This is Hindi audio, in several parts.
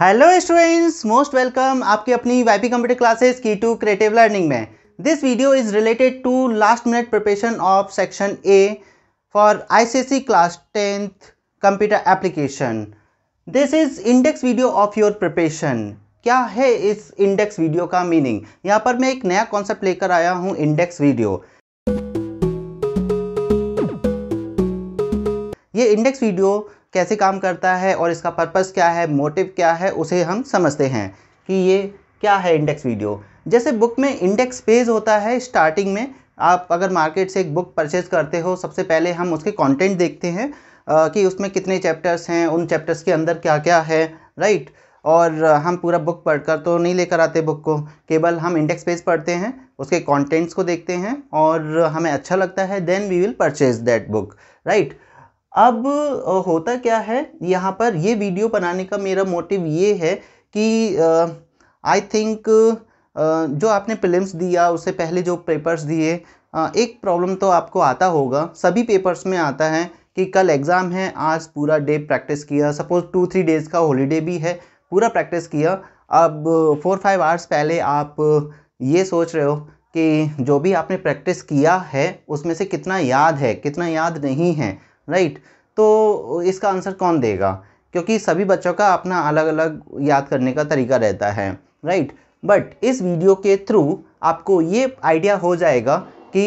हेलो स्टूडेंट्स मोस्ट वेलकम आपकी अपनी वाईपी कंप्यूटर क्लासेस की टू क्रिएटिव लर्निंग में this video is related to last minute preparation of section A for ICSC class tenth computer application this is index video of your preparation क्या है इस इंडेक्स वीडियो का मीनिंग यहाँ पर मैं एक नया कॉन्सेप्ट लेकर आया हूँ इंडेक्स वीडियो ये इंडेक्स वीडियो कैसे काम करता है और इसका पर्पस क्या है मोटिव क्या है उसे हम समझते हैं कि ये क्या है इंडेक्स वीडियो जैसे बुक में इंडेक्स पेज होता है स्टार्टिंग में आप अगर मार्केट से एक बुक परचेज करते हो सबसे पहले हम उसके कंटेंट देखते हैं आ, कि उसमें कितने चैप्टर्स हैं उन चैप्टर्स के अंदर क्या क्या है राइट और हम पूरा बुक पढ़कर तो नहीं लेकर आते बुक को केवल हम इंडेक्स पेज पढ़ते हैं उसके कंटेंट्स को देखते हैं और हमें अच्छा लगता है then we will purchase that book right अब होता क्या है यहाँ पर ये वीडियो बनाने का मेरा मोटिव ये है कि आई थिंक जो आपने प्रिलिम्स दिया उससे पहले जो पेपर्स दिए एक प्रॉब्लम तो आपको आता होगा सभी पेपर्स में आता है कि कल एग्ज़ाम है आज पूरा डे प्रैक्टिस किया सपोज़ टू थ्री डेज़ का हॉलीडे भी है पूरा प्रैक्टिस किया अब फोर फाइव आवर्स पहले आप ये सोच रहे हो कि जो भी आपने प्रैक्टिस किया है उसमें से कितना याद है कितना याद नहीं है राइट तो इसका आंसर कौन देगा क्योंकि सभी बच्चों का अपना अलग अलग याद करने का तरीका रहता है राइट बट इस वीडियो के थ्रू आपको ये आइडिया हो जाएगा कि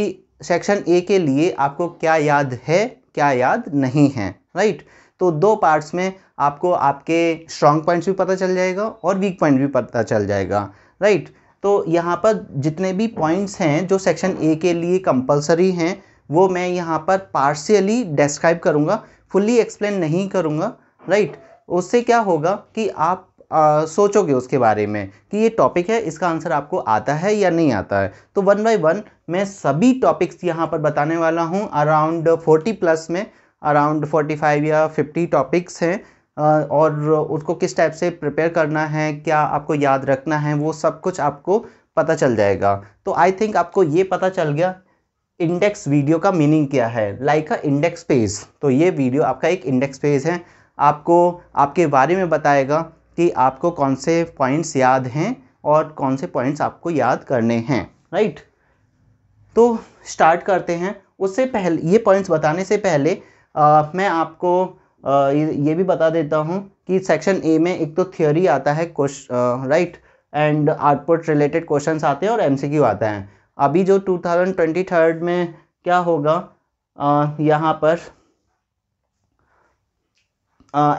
सेक्शन ए के लिए आपको क्या याद है क्या याद नहीं है राइट तो दो पार्ट्स में आपको आपके स्ट्रॉन्ग पॉइंट्स भी पता चल जाएगा और वीक पॉइंट भी पता चल जाएगा राइट तो यहाँ पर जितने भी पॉइंट्स हैं जो सेक्शन ए के लिए कंपलसरी हैं वो मैं यहाँ पर पार्शियली डिस्क्राइब करूँगा फुल्ली एक्सप्लेन नहीं करूँगा राइट उससे क्या होगा कि आप आ, सोचोगे उसके बारे में कि ये टॉपिक है इसका आंसर आपको आता है या नहीं आता है तो वन बाय वन मैं सभी टॉपिक्स यहाँ पर बताने वाला हूँ अराउंड फोर्टी प्लस में अराउंड फोर्टी फाइव या फिफ्टी टॉपिक्स हैं और उसको किस टाइप से प्रिपेयर करना है क्या आपको याद रखना है वो सब कुछ आपको पता चल जाएगा तो आई थिंक आपको ये पता चल गया इंडेक्स वीडियो का मीनिंग क्या है लाइक अ इंडेक्स पेज तो ये वीडियो आपका एक इंडेक्स पेज है आपको आपके बारे में बताएगा कि आपको कौन से पॉइंट्स याद हैं और कौन से पॉइंट्स आपको याद करने हैं राइट तो स्टार्ट करते हैं उससे पहले ये पॉइंट्स बताने से पहले आ, मैं आपको आ, ये, भी बता देता हूँ कि सेक्शन ए में एक तो थियोरी आता है question right and output related questions आते हैं और एमसीक्यू आता है अभी जो टू थाउजेंड ट्वेंटी थर्ड में क्या होगा यहाँ पर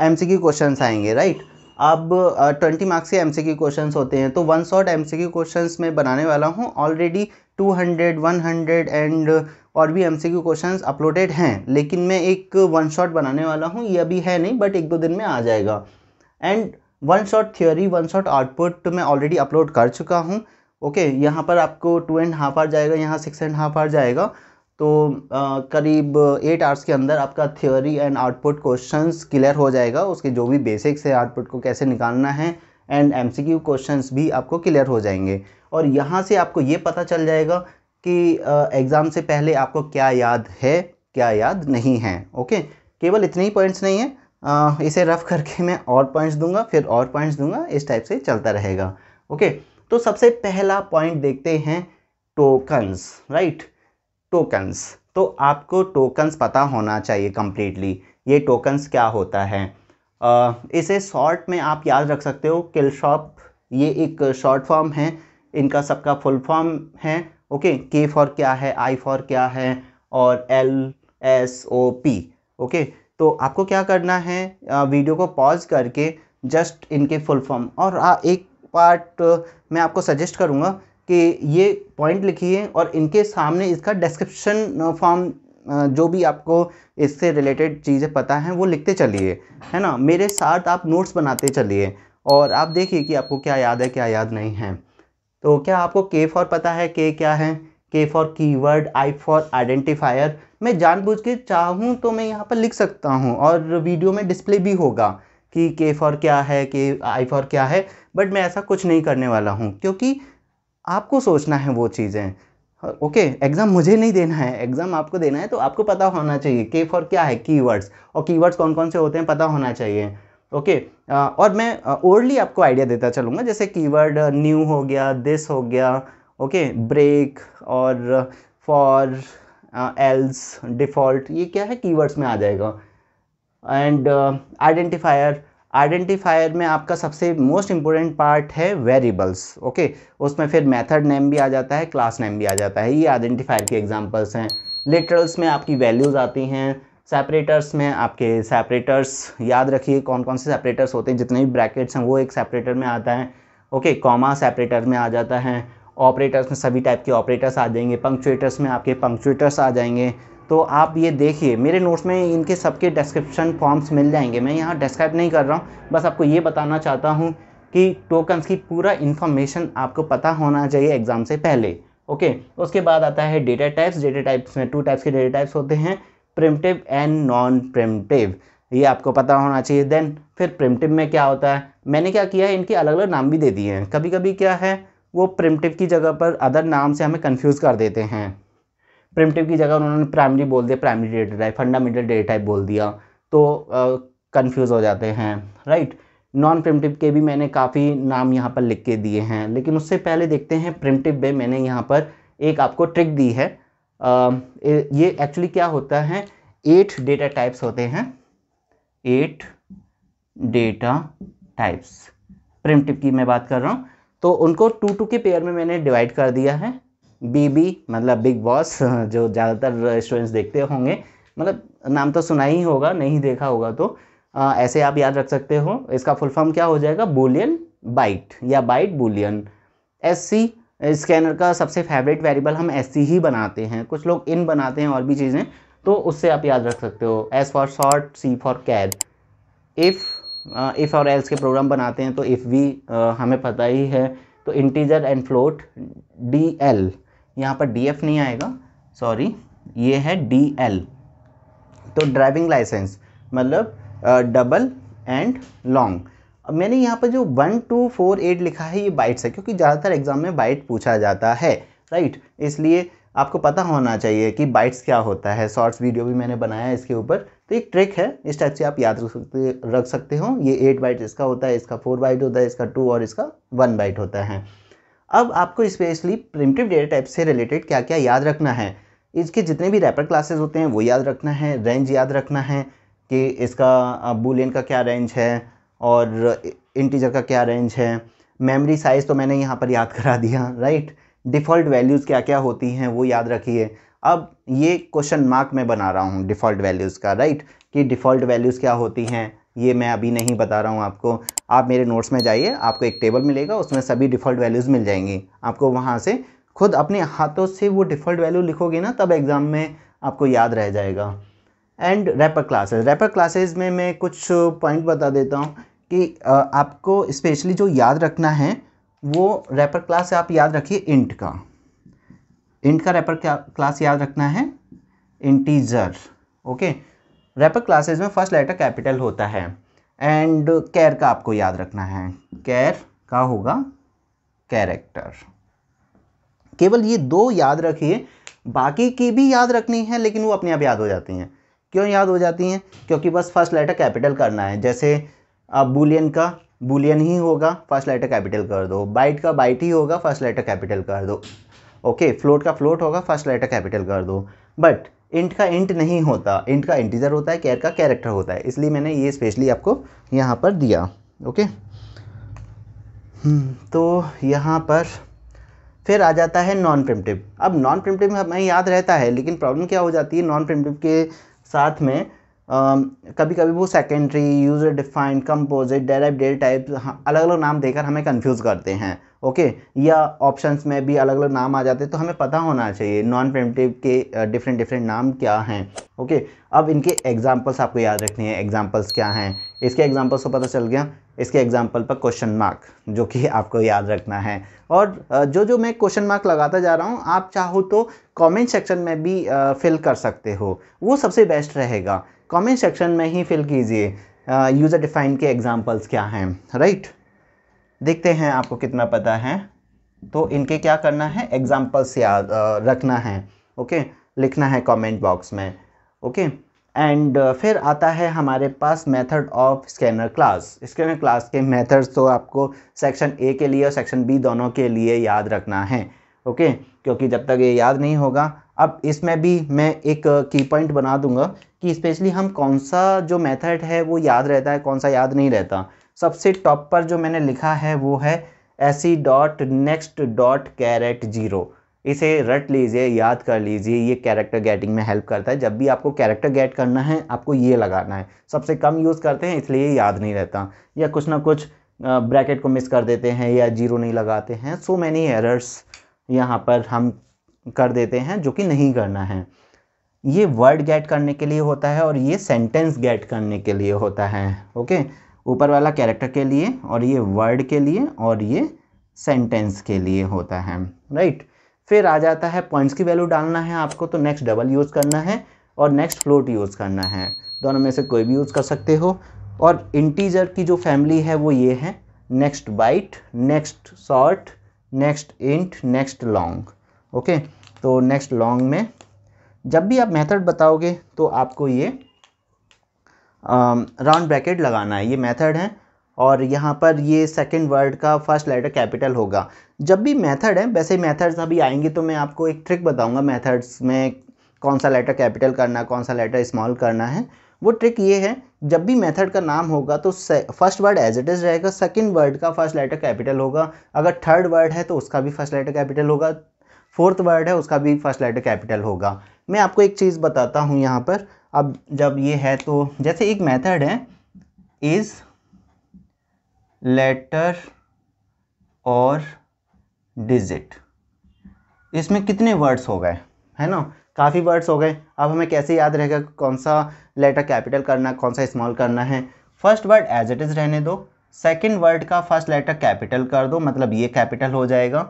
एम सी क्यू क्वेश्चन आएंगे राइट अब ट्वेंटी मार्क्स के एम सी क्यू क्वेश्चन होते हैं तो one shot M C Q question में बनाने वाला हूँ already two hundred one hundred and और भी M C Q question uploaded हैं लेकिन मैं एक वन शॉट बनाने वाला हूँ ये अभी है नहीं बट एक दो दिन में आ जाएगा and one shot theory one shot output मैं ऑलरेडी अपलोड कर चुका हूँ ओके यहाँ पर आपको टू एंड हाफ आवर जाएगा यहाँ सिक्स एंड हाफ आवर जाएगा तो आ, करीब एट आवर्स के अंदर आपका theory and output questions clear हो जाएगा उसके जो भी बेसिक्स है आउटपुट को कैसे निकालना है एंड एमसीक्यू क्वेश्चंस भी आपको क्लियर हो जाएंगे और यहाँ से आपको ये पता चल जाएगा कि एग्ज़ाम से पहले आपको क्या याद है क्या याद नहीं है ओके केवल इतने ही पॉइंट्स नहीं है आ, इसे रफ करके मैं और पॉइंट्स दूंगा फिर और पॉइंट्स दूंगा इस टाइप से चलता रहेगा ओके तो सबसे पहला पॉइंट देखते हैं टोकन्स राइट टोकन्स तो आपको टोकन्स पता होना चाहिए कम्प्लीटली ये टोकन्स क्या होता है आ, इसे शॉर्ट में आप याद रख सकते हो किल शॉप ये एक शॉर्ट फॉर्म है इनका सबका फुल फॉर्म है ओके के फॉर क्या है आई फॉर क्या है और L S O P okay तो आपको क्या करना है वीडियो को पॉज करके जस्ट इनके फुल फॉर्म और आ, एक पार्ट uh, मैं आपको सजेस्ट करूँगा कि ये पॉइंट लिखिए और इनके सामने इसका डिस्क्रिप्शन फॉर्म uh, uh, जो भी आपको इससे रिलेटेड चीज़ें पता हैं वो लिखते चलिए है ना मेरे साथ आप नोट्स बनाते चलिए और आप देखिए कि आपको क्या याद है क्या याद नहीं है तो क्या आपको के फॉर पता है के क्या है K for keyword I for identifier मैं जानबूझ के चाहूँ तो मैं यहाँ पर लिख सकता हूँ और वीडियो में डिस्प्ले भी होगा कि के फॉर क्या है के आई फॉर क्या है बट मैं ऐसा कुछ नहीं करने वाला हूँ क्योंकि आपको सोचना है वो चीज़ें ओके okay, एग्ज़ाम मुझे नहीं देना है एग्ज़ाम आपको देना है तो आपको पता होना चाहिए के फॉर क्या है कीवर्ड्स और कीवर्ड्स कौन कौन से होते हैं पता होना चाहिए ओके okay, और मैं ओरली आपको आइडिया देता चलूँगा जैसे कीवर्ड न्यू हो गया दिस हो गया ओके okay, ब्रेक और फॉर एल्स डिफ़ॉल्ट ये क्या है कीवर्ड्स में आ जाएगा एंड आइडेंटिफायर आइडेंटिफायर में आपका सबसे मोस्ट इम्पोर्टेंट पार्ट है वेरिएबल्स ओके उसमें फिर मेथड नेम भी आ जाता है क्लास नेम भी आ जाता है ये आइडेंटिफायर के एग्जांपल्स हैं लिटरल्स में आपकी वैल्यूज़ आती हैं सेपरेटर्स में आपके सेपरेटर्स याद रखिए कौन कौन से सेपरेटर्स होते हैं जितने भी ब्रैकेट्स हैं वो एक सेपरेटर में आता है ओके कॉमा सेपरेटर में आ जाता है ऑपरेटर्स में सभी टाइप के ऑपरेटर्स आ जाएंगे पंक्चुएटर्स में आपके पंक्चुएटर्स आ जाएंगे तो आप ये देखिए मेरे नोट्स में इनके सबके डिस्क्रिप्शन फॉर्म्स मिल जाएंगे मैं यहाँ डिस्क्राइब नहीं कर रहा हूँ बस आपको ये बताना चाहता हूँ कि टोकन्स की पूरा इन्फॉर्मेशन आपको पता होना चाहिए एग्ज़ाम से पहले ओके उसके बाद आता है डेटा टाइप्स डेटा टाइप्स में टू टाइप्स के डेटा टाइप्स होते हैं प्रिमटिव एंड नॉन प्रिमटिव ये आपको पता होना चाहिए देन फिर प्रिमटिव में क्या होता है मैंने क्या किया है इनके अलग अलग नाम भी दे दिए हैं कभी कभी क्या है वो प्रिमटिव की जगह पर अदर नाम से हमें कन्फ्यूज़ कर देते हैं प्रिमटिव की जगह उन्होंने प्राइमरी बोल दिया primary data type fundamental data type बोल दिया तो कन्फ्यूज़ हो जाते हैं राइट नॉन प्रिमटिव के भी मैंने काफ़ी नाम यहाँ पर लिख के दिए हैं लेकिन उससे पहले देखते हैं प्रिमटिव में मैंने यहाँ पर एक आपको ट्रिक दी है uh, ये एक्चुअली क्या होता है एट डेटा टाइप्स होते हैं एट डेटा टाइप्स प्रिमटिव की मैं बात कर रहा हूँ तो उनको टू टू के पेयर में मैंने डिवाइड कर दिया है बीबी मतलब बिग बॉस जो ज़्यादातर स्टूडेंट्स देखते होंगे मतलब नाम तो सुना ही होगा नहीं देखा होगा तो आ, ऐसे आप याद रख सकते हो इसका फुल फॉर्म क्या हो जाएगा बुलियन बाइट या बाइट बुलियन एस स्कैनर का सबसे फेवरेट वेरिएबल हम एस ही बनाते हैं कुछ लोग इन बनाते हैं और भी चीज़ें तो उससे आप याद रख सकते हो S for short C for कैद इफ़ इफ़ और एल्स के प्रोग्राम बनाते हैं तो इफ़ भी हमें पता ही है तो integer and float D L यहाँ पर डी एफ नहीं आएगा सॉरी ये है डी एल तो ड्राइविंग लाइसेंस मतलब डबल एंड लॉन्ग अब मैंने यहाँ पर जो वन टू फोर एट लिखा है ये बाइट्स है क्योंकि ज़्यादातर एग्ज़ाम में बाइट पूछा जाता है राइट इसलिए आपको पता होना चाहिए कि बाइट्स क्या होता है शॉर्ट्स वीडियो भी मैंने बनाया है इसके ऊपर तो एक ट्रिक है इस टाइप से आप याद रख सकते रख सकते हो ये एट बाइट इसका होता है इसका फोर बाइट होता है इसका टू और इसका वन बाइट होता है अब आपको स्पेशली प्रिमिटिव डेटा टाइप से रिलेटेड क्या क्या याद रखना है इसके जितने भी रैपर क्लासेस होते हैं वो याद रखना है रेंज याद रखना है कि इसका बुलियन का क्या रेंज है और इंटीजर का क्या रेंज है मेमोरी साइज़ तो मैंने यहाँ पर याद करा दिया राइट डिफ़ॉल्ट वैल्यूज़ क्या क्या होती हैं वो याद रखिए अब ये क्वेश्चन मार्क मैं बना रहा हूँ डिफ़ॉल्ट वैल्यूज़ का राइट कि डिफ़ॉल्ट वैल्यूज़ क्या होती हैं ये मैं अभी नहीं बता रहा हूँ आपको आप मेरे नोट्स में जाइए आपको एक टेबल मिलेगा उसमें सभी डिफ़ॉल्ट वैल्यूज़ मिल जाएंगी आपको वहाँ से खुद अपने हाथों से वो डिफ़ॉल्ट वैल्यू लिखोगे ना तब एग्ज़ाम में आपको याद रह जाएगा and wrapper classes wrapper classes में मैं कुछ पॉइंट बता देता हूँ कि आपको स्पेशली जो याद रखना है वो रैपर क्लास आप याद रखिए इंट का इंट का रैपर क्लास याद रखना है इंटीजर ओके रैपर क्लासेज में फर्स्ट लेटर कैपिटल होता है एंड कैर का आपको याद रखना है कैर का होगा कैरेक्टर केवल ये दो याद रखिए बाकी की भी याद रखनी है लेकिन वो अपने आप याद हो जाती हैं क्यों याद हो जाती हैं क्योंकि बस फर्स्ट लेटर कैपिटल करना है जैसे आप बुलियन का बुलियन ही होगा फर्स्ट लेटर कैपिटल कर दो बाइट का बाइट ही होगा फर्स्ट लेटर कैपिटल कर दो ओके फ्लोट का फ्लोट होगा फर्स्ट लेटर कैपिटल कर दो बट इंट का इंट नहीं होता इंट का इंटीजर होता है कैर का कैरेक्टर होता है इसलिए मैंने ये स्पेशली आपको यहाँ पर दिया ओके हम्म, तो यहाँ पर फिर आ जाता है नॉन प्रिमटिव अब नॉन प्रिमटिव हमें याद रहता है लेकिन प्रॉब्लम क्या हो जाती है नॉन प्रिमटिव के साथ में Um, कभी कभी वो secondary user defined composite direct data type अलग अलग नाम देकर हमें कंफ्यूज करते हैं ओके या ऑप्शंस में भी अलग अलग नाम आ जाते हैं तो हमें पता होना चाहिए नॉन प्रेमटिव के डिफरेंट डिफरेंट नाम क्या हैं ओके अब इनके एग्जांपल्स आपको याद रखने हैं एग्जांपल्स क्या हैं इसके एग्जांपल्स को पता चल गया इसके एग्जांपल पर क्वेश्चन मार्क जो कि आपको याद रखना है और जो जो मैं क्वेश्चन मार्क लगाता जा रहा हूँ आप चाहो तो कॉमेंट सेक्शन में भी फिल कर सकते हो वो सबसे बेस्ट रहेगा कमेंट सेक्शन में ही फिल कीजिए यूज़र डिफाइन के एग्ज़ाम्पल्स क्या हैं राइट देखते हैं आपको कितना पता है तो इनके क्या करना है एग्ज़ाम्पल्स याद रखना है ओके लिखना है कमेंट बॉक्स में ओके एंड फिर आता है हमारे पास method of scanner class scanner class के मेथड्स तो आपको सेक्शन ए के लिए और सेक्शन बी दोनों के लिए याद रखना है ओके क्योंकि जब तक ये याद नहीं होगा अब इसमें भी मैं एक की पॉइंट बना दूंगा कि स्पेशली हम कौन सा जो मेथड है वो याद रहता है कौन सा याद नहीं रहता सबसे टॉप पर जो मैंने लिखा है वो है S C dot next dot char at zero इसे रट लीजिए याद कर लीजिए ये कैरेक्टर गेटिंग में हेल्प करता है जब भी आपको कैरेक्टर गेट करना है आपको ये लगाना है सबसे कम यूज़ करते हैं इसलिए याद नहीं रहता या कुछ ना कुछ ब्रैकेट को मिस कर देते हैं या जीरो नहीं लगाते हैं सो मैनी एरर्स यहाँ पर हम कर देते हैं जो कि नहीं करना है ये वर्ड गेट करने के लिए होता है और ये सेंटेंस गेट करने के लिए होता है ओके ऊपर वाला कैरेक्टर के लिए और ये वर्ड के लिए और ये सेंटेंस के लिए होता है राइट फिर आ जाता है पॉइंट्स की वैल्यू डालना है आपको तो नेक्स्ट डबल यूज़ करना है और नेक्स्ट फ्लोट यूज़ करना है दोनों में से कोई भी यूज़ कर सकते हो और इंटीजर की जो फैमिली है वो ये है next byte next short next int next long okay तो नेक्स्ट लॉन्ग में जब भी आप मेथड बताओगे तो आपको ये राउंड um, ब्रैकेट लगाना है ये मेथड है और यहाँ पर ये सेकंड वर्ड का फर्स्ट लेटर कैपिटल होगा जब भी मेथड है वैसे मेथड्स अभी आएंगे तो मैं आपको एक ट्रिक बताऊंगा मेथड्स में कौन सा लेटर कैपिटल करना कौन सा लेटर स्मॉल करना है वो ट्रिक ये है जब भी मेथड का नाम होगा तो first word as it is रहेगा सेकंड वर्ड का फर्स्ट लेटर कैपिटल होगा अगर थर्ड वर्ड है तो उसका भी फर्स्ट लेटर कैपिटल होगा फोर्थ वर्ड है उसका भी फर्स्ट लेटर कैपिटल होगा मैं आपको एक चीज़ बताता हूँ यहाँ पर अब जब ये है तो जैसे एक मेथड है इज़ लेटर और डिजिट इसमें कितने वर्ड्स हो गए है ना काफ़ी वर्ड्स हो गए अब हमें कैसे याद रहेगा कौन सा लेटर कैपिटल करना कौन सा स्मॉल करना है first word as it is रहने दो सेकंड वर्ड का फर्स्ट लेटर कैपिटल कर दो मतलब ये कैपिटल हो जाएगा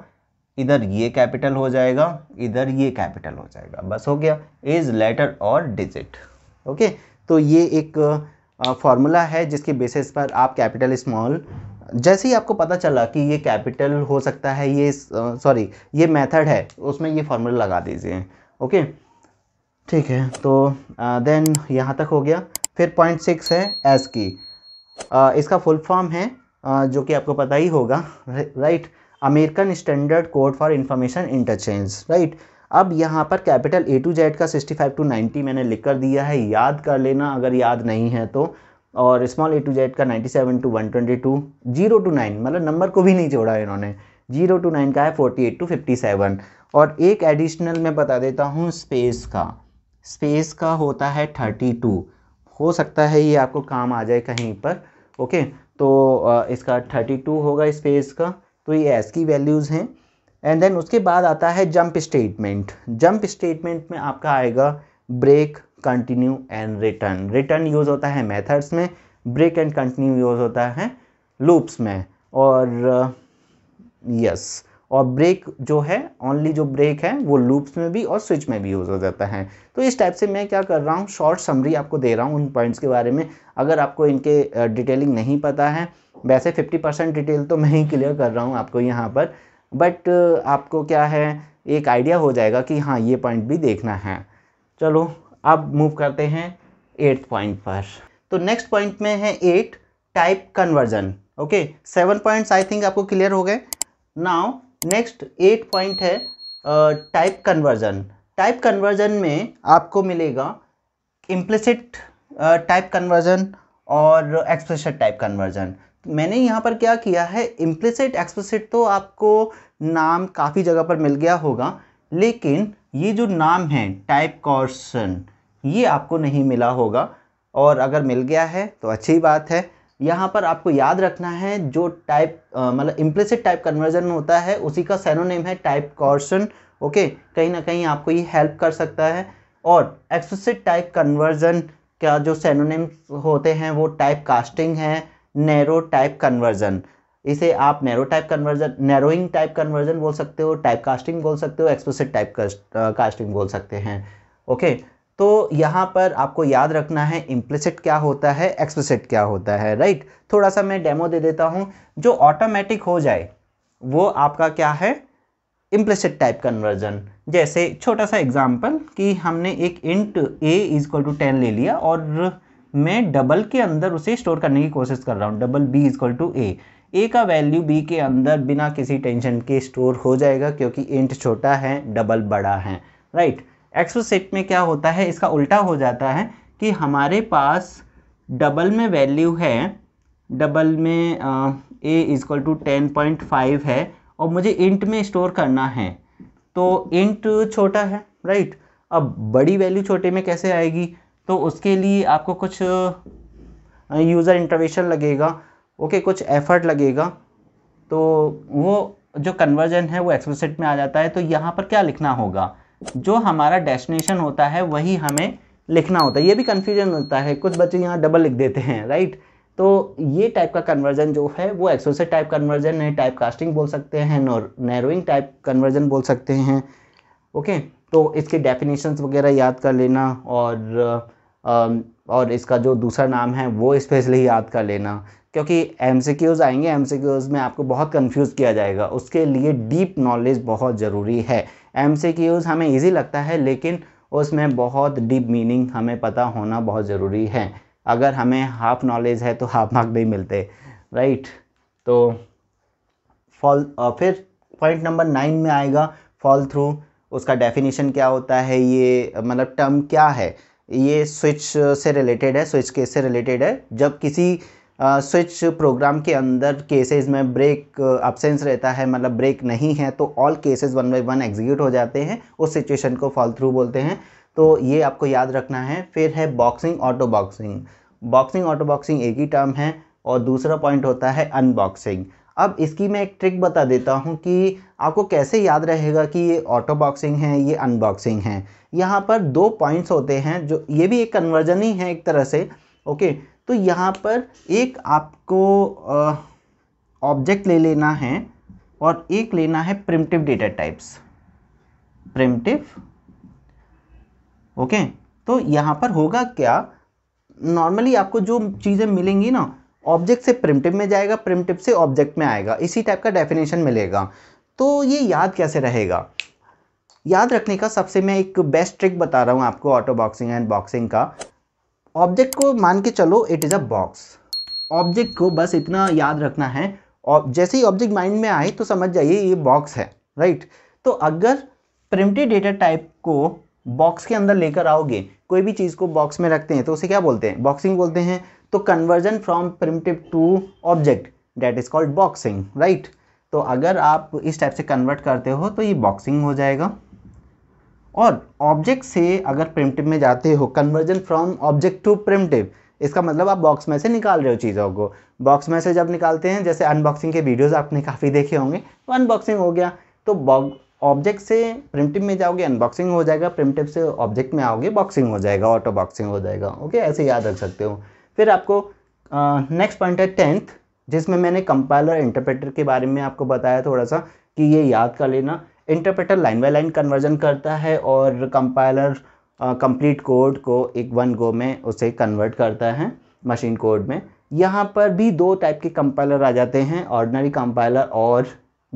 इधर ये कैपिटल हो जाएगा इधर ये कैपिटल हो जाएगा बस हो गया इज लेटर और डिजिट ओके तो ये एक फार्मूला है जिसके बेसिस पर आप कैपिटल स्मॉल जैसे ही आपको पता चला कि ये कैपिटल हो सकता है ये सॉरी ये मेथड है उसमें ये फार्मूला लगा दीजिए ओके ठीक है तो देन यहाँ तक हो गया फिर पॉइंट सिक्स है एस की आ, इसका फुल फॉर्म है आ, जो कि आपको पता ही होगा right American standard code for information interchange right अब यहाँ पर कैपिटल ए टू जेड का 65 टू नाइन्टी मैंने लिख कर दिया है याद कर लेना अगर याद नहीं है तो और स्मॉल ए टू जेड का 97 to one twenty two zero to nine मतलब नंबर को भी नहीं जोड़ा है इन्होंने जीरो टू नाइन का है 48 टू फिफ्टी सेवन और एक एडिशनल मैं बता देता हूँ स्पेस का स्पेस का होता है टू हो सकता है ये आपको काम आ जाए कहीं पर ओके तो इसका टू होगा स्पेस का तो ये एस की वैल्यूज़ हैं एंड देन उसके बाद आता है जंप स्टेटमेंट जंप स्टेटमेंट में आपका आएगा break continue and return return use होता है मेथड्स में ब्रेक एंड कंटिन्यू यूज़ होता है लूप्स में और यस uh, और ब्रेक जो है ओनली जो ब्रेक है वो लूप्स में भी और स्विच में भी यूज़ हो जाता है तो इस टाइप से मैं क्या कर रहा हूँ शॉर्ट समरी आपको दे रहा हूँ उन पॉइंट्स के बारे में अगर आपको इनके डिटेलिंग नहीं पता है वैसे 50 परसेंट डिटेल तो मैं ही क्लियर कर रहा हूँ आपको यहाँ पर बट आपको क्या है एक आइडिया हो जाएगा कि हाँ ये पॉइंट भी देखना है चलो अब मूव करते हैं एट्थ पॉइंट पर तो नेक्स्ट पॉइंट में है eight type conversion okay seven points I think आपको क्लियर हो गए नाउ नेक्स्ट एट पॉइंट है टाइप कन्वर्जन टाइप कन्वर्जन में आपको मिलेगा इम्प्लिसिट टाइप कन्वर्जन और एक्सप्रेशन टाइप कन्वर्जन मैंने यहाँ पर क्या किया है इम्प्लिसिट एक्सप्लिसिट तो आपको नाम काफ़ी जगह पर मिल गया होगा लेकिन ये जो नाम है टाइप कॉर्सन ये आपको नहीं मिला होगा और अगर मिल गया है तो अच्छी बात है यहाँ पर आपको याद रखना है जो टाइप मतलब इम्प्लिसिट टाइप कन्वर्जन होता है उसी का सैनोनेम है टाइप कॉर्सन ओके कहीं ना कहीं आपको ये हेल्प कर सकता है और एक्सप्लिसिट टाइप कन्वर्जन का जो सैनोनेम होते हैं वो टाइप कास्टिंग है नैरो टाइप कन्वर्जन इसे आप narrow type conversion narrowing type conversion बोल सकते हो टाइप कास्टिंग बोल सकते हो एक्सप्लिसिट टाइप कास्टिंग बोल सकते हैं ओके तो यहाँ पर आपको याद रखना है इम्प्लिसिट क्या होता है एक्सप्लिसिट क्या होता है राइट थोड़ा सा मैं डेमो दे देता हूँ जो ऑटोमेटिक हो जाए वो आपका क्या है इम्प्लिसिट टाइप कन्वर्जन जैसे छोटा सा एग्जाम्पल कि हमने एक int a equal to ten ले लिया और मैं डबल के अंदर उसे स्टोर करने की कोशिश कर रहा हूँ double b equal to a a का वैल्यू बी के अंदर बिना किसी टेंशन के स्टोर हो जाएगा क्योंकि इंट छोटा है डबल बड़ा है राइट right? एक्सोसेट में क्या होता है इसका उल्टा हो जाता है कि हमारे पास डबल में वैल्यू है डबल में a equal to ten point five है और मुझे इंट में स्टोर करना है तो इंट छोटा है राइट अब बड़ी वैल्यू छोटे में कैसे आएगी तो उसके लिए आपको कुछ यूज़र इंटरवेशन लगेगा ओके कुछ एफर्ट लगेगा तो वो जो कन्वर्जन है वो एक्सप्रेसिट में आ जाता है तो यहाँ पर क्या लिखना होगा जो हमारा डेस्टिनेशन होता है वही हमें लिखना होता है ये भी कन्फ्यूजन होता है कुछ बच्चे यहाँ डबल लिख देते हैं राइट तो ये टाइप का कन्वर्जन जो है वो एक्सोसेट टाइप कन्वर्जन है टाइप कास्टिंग बोल सकते हैं नैरोइंग टाइप कन्वर्जन बोल सकते हैं ओके तो इसके डेफिनेशंस वगैरह याद कर लेना और और इसका जो दूसरा नाम है वो स्पेशली याद कर लेना क्योंकि एम आएंगे एम में आपको बहुत कन्फ्यूज़ किया जाएगा उसके लिए डीप नॉलेज बहुत ज़रूरी है एम हमें ईजी लगता है लेकिन उसमें बहुत डीप मीनिंग हमें पता होना बहुत ज़रूरी है अगर हमें हाफ नॉलेज है तो हाफ मार्क नहीं मिलते राइट तो फॉल फिर पॉइंट नंबर नाइन में आएगा फॉल थ्रू उसका डेफिनेशन क्या होता है ये मतलब टर्म क्या है ये स्विच से रिलेटेड है स्विच केस से रिलेटेड है जब किसी स्विच प्रोग्राम के अंदर केसेस में ब्रेक अपसेंस रहता है मतलब ब्रेक नहीं है तो all cases one by one execute हो जाते हैं उस सिचुएशन को फॉल थ्रू बोलते हैं तो ये आपको याद रखना है फिर है boxing auto boxing boxing auto boxing एक ही टर्म है और दूसरा पॉइंट होता है अनबॉक्सिंग अब इसकी मैं एक ट्रिक बता देता हूँ कि आपको कैसे याद रहेगा कि ये ऑटो बॉक्सिंग है ये अनबॉक्सिंग है यहाँ पर दो पॉइंट्स होते हैं जो ये भी एक कन्वर्जन ही है एक तरह से ओके तो यहाँ पर एक आपको ऑब्जेक्ट ले लेना है और एक लेना है primitive data types primitive okay तो यहाँ पर होगा क्या नॉर्मली आपको जो चीज़ें मिलेंगी ना ऑब्जेक्ट से प्रिमटिव में जाएगा प्रिमटिव से ऑब्जेक्ट में आएगा इसी टाइप का डेफिनेशन मिलेगा तो ये याद कैसे रहेगा याद रखने का सबसे मैं एक बेस्ट ट्रिक बता रहा हूँ आपको ऑटो बॉक्सिंग एंड बॉक्सिंग का ऑब्जेक्ट को मान के चलो it is a box object को बस इतना याद रखना है और जैसे ही ऑब्जेक्ट माइंड में आए तो समझ जाइए ये बॉक्स है राइट तो अगर प्रिमिटिव डेटा टाइप को बॉक्स के अंदर लेकर आओगे कोई भी चीज़ को बॉक्स में रखते हैं तो उसे क्या बोलते हैं बॉक्सिंग बोलते हैं तो conversion from primitive to object that is called boxing right तो अगर आप इस टाइप से कन्वर्ट करते हो तो ये बॉक्सिंग हो जाएगा और ऑब्जेक्ट से अगर प्रिमटिव में जाते हो conversion from object to primitive इसका मतलब आप बॉक्स में से निकाल रहे हो चीज़ों को बॉक्स में से जब निकालते हैं जैसे अनबॉक्सिंग के वीडियोस आपने काफ़ी देखे होंगे तो अनबॉक्सिंग हो गया तो ऑब्जेक्ट से प्रिमटिव में जाओगे अनबॉक्सिंग हो जाएगा प्रिमटिव से ऑब्जेक्ट में आओगे बॉक्सिंग हो जाएगा ऑटो बॉक्सिंग हो जाएगा ओके ऐसे याद रख सकते हो फिर आपको नेक्स्ट पॉइंट है टेंथ जिसमें मैंने कंपाइलर इंटरप्रेटर के बारे में आपको बताया थोड़ा सा कि ये याद कर लेना interpreter line by line conversion करता है और कंपाइलर कंप्लीट कोड को एक वन गो में उसे कन्वर्ट करता है मशीन कोड में यहाँ पर भी दो टाइप के कंपाइलर आ जाते हैं ऑर्डनरी कंपाइलर और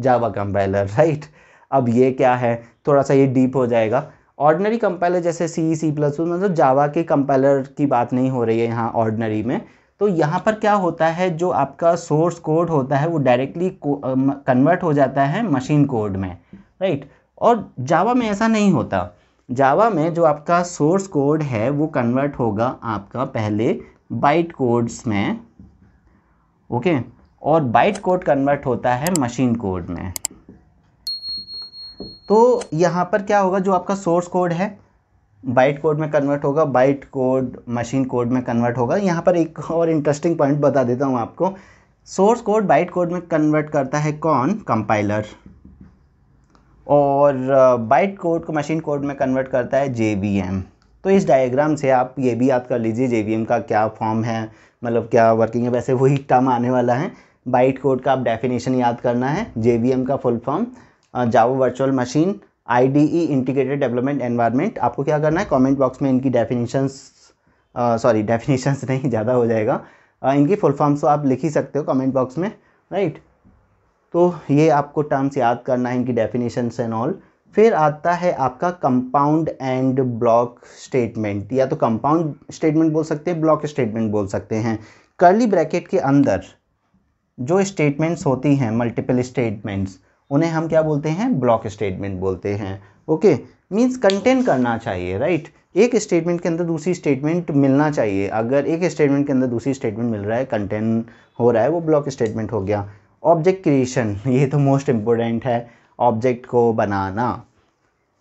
जावा कंपाइलर राइट अब ये क्या है थोड़ा सा ये डीप हो जाएगा ऑर्डनरी कंपाइलर जैसे सी सी प्लस वो मतलब जावा के कंपाइलर की बात नहीं हो रही है यहाँ ऑर्डनरी में तो यहाँ पर क्या होता है जो आपका सोर्स कोड होता है वो डायरेक्टली कन्वर्ट um, हो जाता है मशीन कोड में राइट और जावा में ऐसा नहीं होता जावा में जो आपका सोर्स कोड है वो कन्वर्ट होगा आपका पहले बाइट कोड्स में ओके और बाइट कोड कन्वर्ट होता है मशीन कोड में तो यहाँ पर क्या होगा जो आपका सोर्स कोड है बाइट कोड में कन्वर्ट होगा बाइट कोड मशीन कोड में कन्वर्ट होगा यहाँ पर एक और इंटरेस्टिंग पॉइंट बता देता हूँ आपको सोर्स कोड बाइट कोड में कन्वर्ट करता है कौन कंपाइलर और बाइट uh, कोड को मशीन कोड में कन्वर्ट करता है जे तो इस डायग्राम से आप ये भी याद कर लीजिए जे का क्या फॉर्म है मतलब क्या वर्किंग है वैसे वही टर्म आने वाला है बाइट कोड का आप डेफिनेशन याद करना है जे का full form Java virtual machine I D E integrated development environment आपको क्या करना है कमेंट बॉक्स में इनकी डेफिनेशंस सॉरी डेफिनेशंस नहीं ज़्यादा हो जाएगा uh, इनकी फुल फॉर्म्स तो आप लिख ही सकते हो कमेंट बॉक्स में राइट right? तो ये आपको टर्म्स याद करना है इनकी डेफिनेशंस एंड ऑल फिर आता है आपका कंपाउंड एंड ब्लॉक स्टेटमेंट या तो कंपाउंड स्टेटमेंट बोल सकते हैं ब्लॉक स्टेटमेंट बोल सकते हैं कर्ली ब्रैकेट के अंदर जो स्टेटमेंट्स होती हैं मल्टीपल स्टेटमेंट्स उन्हें हम क्या बोलते हैं ब्लॉक स्टेटमेंट बोलते हैं ओके मीन्स कंटेन करना चाहिए राइट right? एक स्टेटमेंट के अंदर दूसरी स्टेटमेंट मिलना चाहिए अगर एक स्टेटमेंट के अंदर दूसरी स्टेटमेंट मिल रहा है कंटेन हो रहा है वो ब्लॉक स्टेटमेंट हो गया ऑब्जेक्ट क्रिएशन ये तो मोस्ट इम्पोर्टेंट है ऑब्जेक्ट को बनाना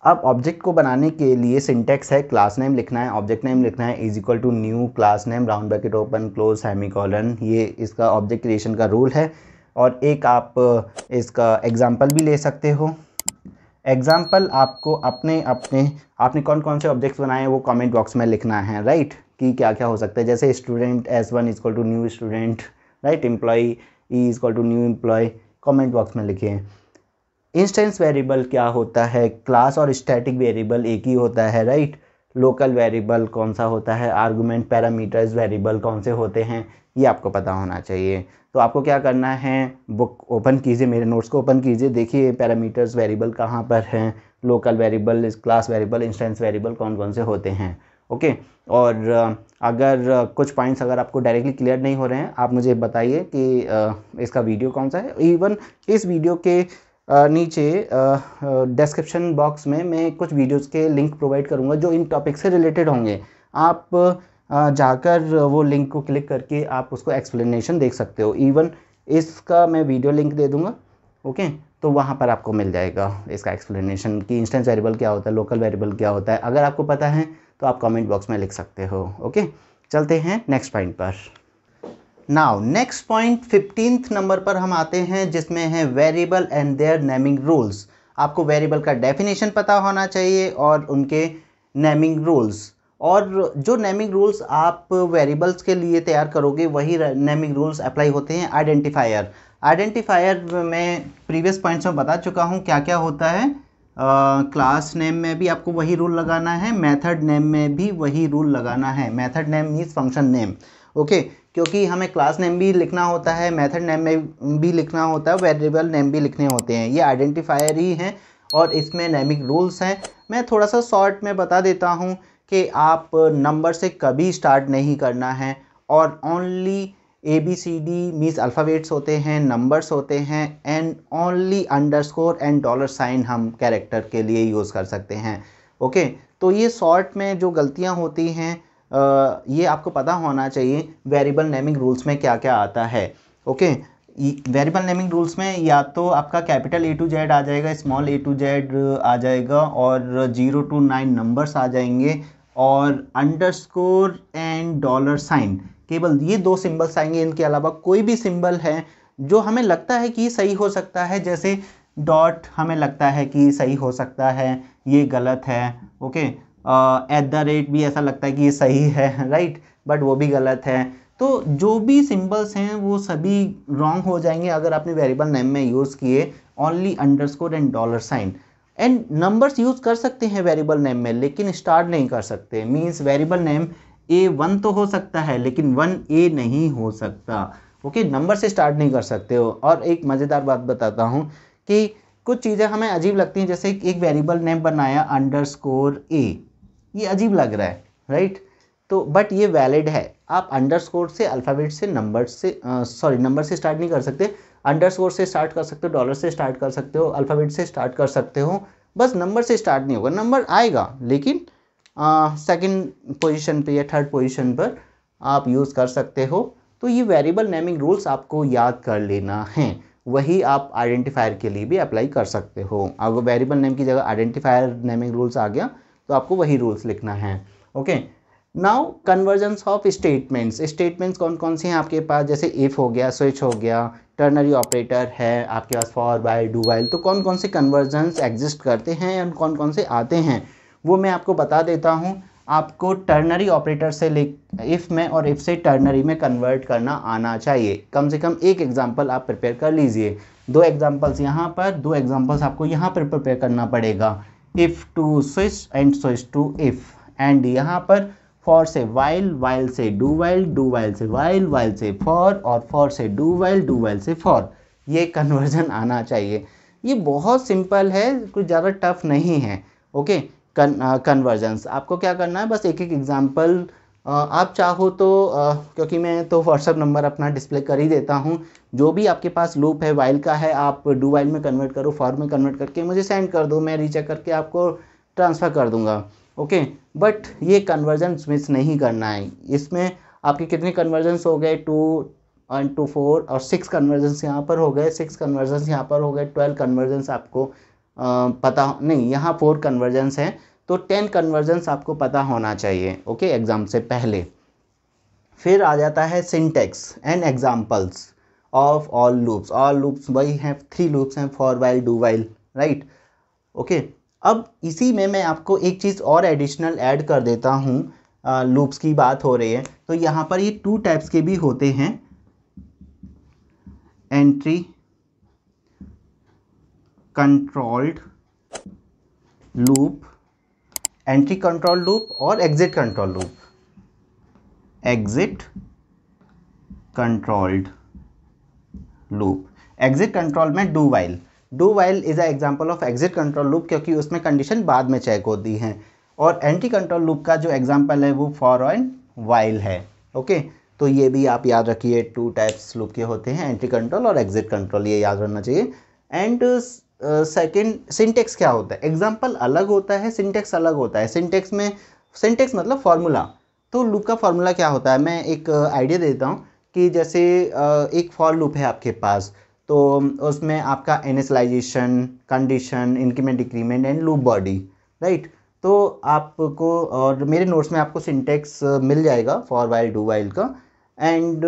अब ऑब्जेक्ट को बनाने के लिए सिंटेक्स है क्लास नेम लिखना है ऑब्जेक्ट नेम लिखना है is equal to new class name round bracket open close semicolon ये इसका ऑब्जेक्ट क्रिएशन का रूल है और एक आप uh, इसका एग्ज़ाम्पल भी ले सकते हो एग्ज़ाम्पल आपको अपने अपने आपने कौन कौन से ऑब्जेक्ट्स बनाए हैं वो कमेंट बॉक्स में लिखना है राइट कि क्या क्या हो सकता है जैसे student S one is equal to new student right employee E is equal to new employee comment box में लिखें इंस्टेंस वेरिएबल क्या होता है क्लास और स्टैटिक वेरिएबल एक ही होता है राइट लोकल वेरिएबल कौन सा होता है आर्गूमेंट पैरामीटर्स वेरिएबल कौन से होते हैं ये आपको पता होना चाहिए तो आपको क्या करना है बुक ओपन कीजिए मेरे नोट्स को ओपन कीजिए देखिए पैरामीटर्स वेरिएबल कहाँ पर हैं local variable class variable instance variable कौन कौन से होते हैं ओके और अगर कुछ पॉइंट्स अगर आपको डायरेक्टली क्लियर नहीं हो रहे हैं आप मुझे बताइए कि इसका वीडियो कौन सा है इवन इस वीडियो के नीचे डिस्क्रिप्शन बॉक्स में मैं कुछ वीडियोस के लिंक प्रोवाइड करूँगा जो इन टॉपिक से रिलेटेड होंगे आप जाकर वो लिंक को क्लिक करके आप उसको एक्सप्लेनेशन देख सकते हो इवन इसका मैं वीडियो लिंक दे दूँगा ओके तो वहाँ पर आपको मिल जाएगा इसका एक्सप्लेनेशन कि इंस्टेंस वेरिएबल क्या होता है लोकल वेरिएबल क्या होता है अगर आपको पता है तो आप कमेंट बॉक्स में लिख सकते हो ओके चलते हैं नेक्स्ट पॉइंट पर now next point fifteenth number पर हम आते हैं जिसमें है variable and their naming rules आपको वेरिएबल का डेफिनेशन पता होना चाहिए और उनके नेमिंग रूल्स और जो नेमिंग रूल्स आप वेरिएबल्स के लिए तैयार करोगे वही नेमिंग रूल्स अप्लाई होते हैं आइडेंटिफायर आइडेंटिफायर मैं प्रीवियस पॉइंट्स में बता चुका हूँ क्या क्या होता है क्लास uh, नेम में भी आपको वही रूल लगाना है मेथड नेम में भी वही रूल लगाना है method name means function name okay क्योंकि हमें क्लास नेम भी लिखना होता है मेथड नेम में भी लिखना होता है वेरिएबल नेम भी लिखने होते हैं ये आइडेंटिफायर ही हैं और इसमें नेमिक रूल्स हैं मैं थोड़ा सा शॉर्ट में बता देता हूँ कि आप नंबर से कभी स्टार्ट नहीं करना है और only A B C D means alphabets होते हैं नंबर्स होते हैं and only underscore and dollar sign हम कैरेक्टर के लिए यूज़ कर सकते हैं ओके तो ये शॉर्ट में जो गलतियाँ होती हैं ये आपको पता होना चाहिए वेरिएबल नेमिंग रूल्स में क्या क्या आता है ओके वेरिएबल नेमिंग रूल्स में या तो आपका कैपिटल ए टू जेड आ जाएगा स्मॉल ए टू जेड आ जाएगा और जीरो टू नाइन नंबर्स आ जाएंगे और अंडरस्कोर एंड डॉलर साइन केवल ये दो सिंबल्स आएंगे इनके अलावा कोई भी सिंबल है जो हमें लगता है कि सही हो सकता है जैसे डॉट हमें लगता है कि सही हो सकता है ये गलत है ओके एट द रेट भी ऐसा लगता है कि ये सही है राइट बट वो भी गलत है तो जो भी सिंबल्स हैं वो सभी रॉन्ग हो जाएंगे अगर आपने वेरिएबल नेम में यूज़ किए only underscore and dollar sign and numbers use कर सकते हैं वेरिएबल नेम में लेकिन स्टार्ट नहीं कर सकते means variable name A one तो हो सकता है लेकिन वन ए नहीं हो सकता ओके नंबर से स्टार्ट नहीं कर सकते हो और एक मज़ेदार बात बताता हूँ कि कुछ चीज़ें हमें अजीब लगती हैं जैसे एक वेरिएबल नेम बनाया अंडर स्कोर ए ये अजीब लग रहा है राइट तो बट ये वैलिड है आप अंडर स्कोर से अल्फ़ाबेट से नंबर से सॉरी नंबर से स्टार्ट नहीं कर सकते अंडर स्कोर से स्टार्ट कर सकते हो डॉलर से स्टार्ट कर सकते हो अल्फ़ाबेट से स्टार्ट कर सकते हो बस नंबर से स्टार्ट नहीं होगा नंबर आएगा लेकिन सेकंड पोजीशन पे या थर्ड पोजीशन पर आप यूज़ कर सकते हो तो ये वेरिएबल नेमिंग रूल्स आपको याद कर लेना है वही आप आइडेंटिफायर के लिए भी अप्लाई कर सकते हो अगर वेरिएबल नेम की जगह आइडेंटिफायर नेमिंग रूल्स आ गया तो आपको वही रूल्स लिखना है okay now convergence of statements statements कौन कौन से हैं आपके पास जैसे इफ़ हो गया स्विच हो गया टर्नरी ऑपरेटर है आपके पास फॉर बाय डू वाइल तो कौन कौन से कन्वर्जेंस एग्जिस्ट करते हैं और कौन कौन से आते हैं वो मैं आपको बता देता हूँ आपको टर्नरी ऑपरेटर से ले इफ़ में और इफ़ से टर्नरी में कन्वर्ट करना आना चाहिए कम से कम एक एग्ज़ाम्पल आप प्रिपेयर कर लीजिए दो एग्ज़ाम्पल्स यहाँ पर दो एग्ज़ाम्पल्स आपको यहाँ पर प्रिपेयर करना पड़ेगा if to switch and switch to if and यहाँ पर फॉर से वाइल वाइल से डू वाइल डू वाइल से वाइल वाइल से फॉर और फॉर से डू वाइल डू वाइल से फॉर ये कन्वर्जन आना चाहिए ये बहुत सिंपल है कुछ ज़्यादा टफ नहीं है ओके कन्वर्जेंस uh, आपको क्या करना है बस एक एक एग्ज़ाम्पल आप चाहो तो uh, क्योंकि मैं तो व्हाट्सअप नंबर अपना डिस्प्ले कर ही देता हूँ जो भी आपके पास लूप है वाइल का है आप डू वाइल में कन्वर्ट करो फॉर में कन्वर्ट करके मुझे सेंड कर दो मैं रीचेक करके आपको ट्रांसफ़र कर दूँगा ओके बट ये कन्वर्जेंस मिस नहीं करना है इसमें आपके कितने कन्वर्जेंस हो गए टू वन टू फोर और सिक्स कन्वर्जेंस यहाँ पर हो गए सिक्स कन्वर्जेंस यहाँ पर हो गए ट्वेल्व कन्वर्जेंस आपको पता नहीं यहाँ फोर कन्वर्जेंस हैं तो टेन कन्वर्जेंस आपको पता होना चाहिए ओके एग्ज़ाम से पहले फिर आ जाता है syntax and examples of all loops all loops वही हैं थ्री लूप्स हैं for while do while right okay अब इसी में मैं आपको एक चीज़ और एडिशनल ऐड कर देता हूँ लूप्स की बात हो रही है तो यहाँ पर ये टू टाइप्स के भी होते हैं entry controlled loop entry control loop और exit control loop exit controlled loop exit control में do while do while is a example of exit control loop क्योंकि उसमें कंडीशन बाद में चेक होती है और एंटी कंट्रोल लूप का जो एग्जाम्पल है वो फॉर एंड वाइल है ओके okay? तो ये भी आप याद रखिए टू टाइप्स लूप के होते हैं एंट्री कंट्रोल और एग्जिट कंट्रोल ये याद रखना चाहिए एंड सेकेंड सिंटेक्स क्या होता है एग्जाम्पल अलग होता है सिंटेक्स अलग होता है सिंटेक्स में सिंटेक्स मतलब फार्मूला तो लूप का फार्मूला क्या होता है मैं एक आइडिया uh, देता हूँ कि जैसे uh, एक फॉर लूप है आपके पास तो उसमें आपका initialization condition increment decrement and loop body right तो आपको और मेरे नोट्स में आपको सिंटेक्स uh, मिल जाएगा फॉर वाइल डू वाइल का एंड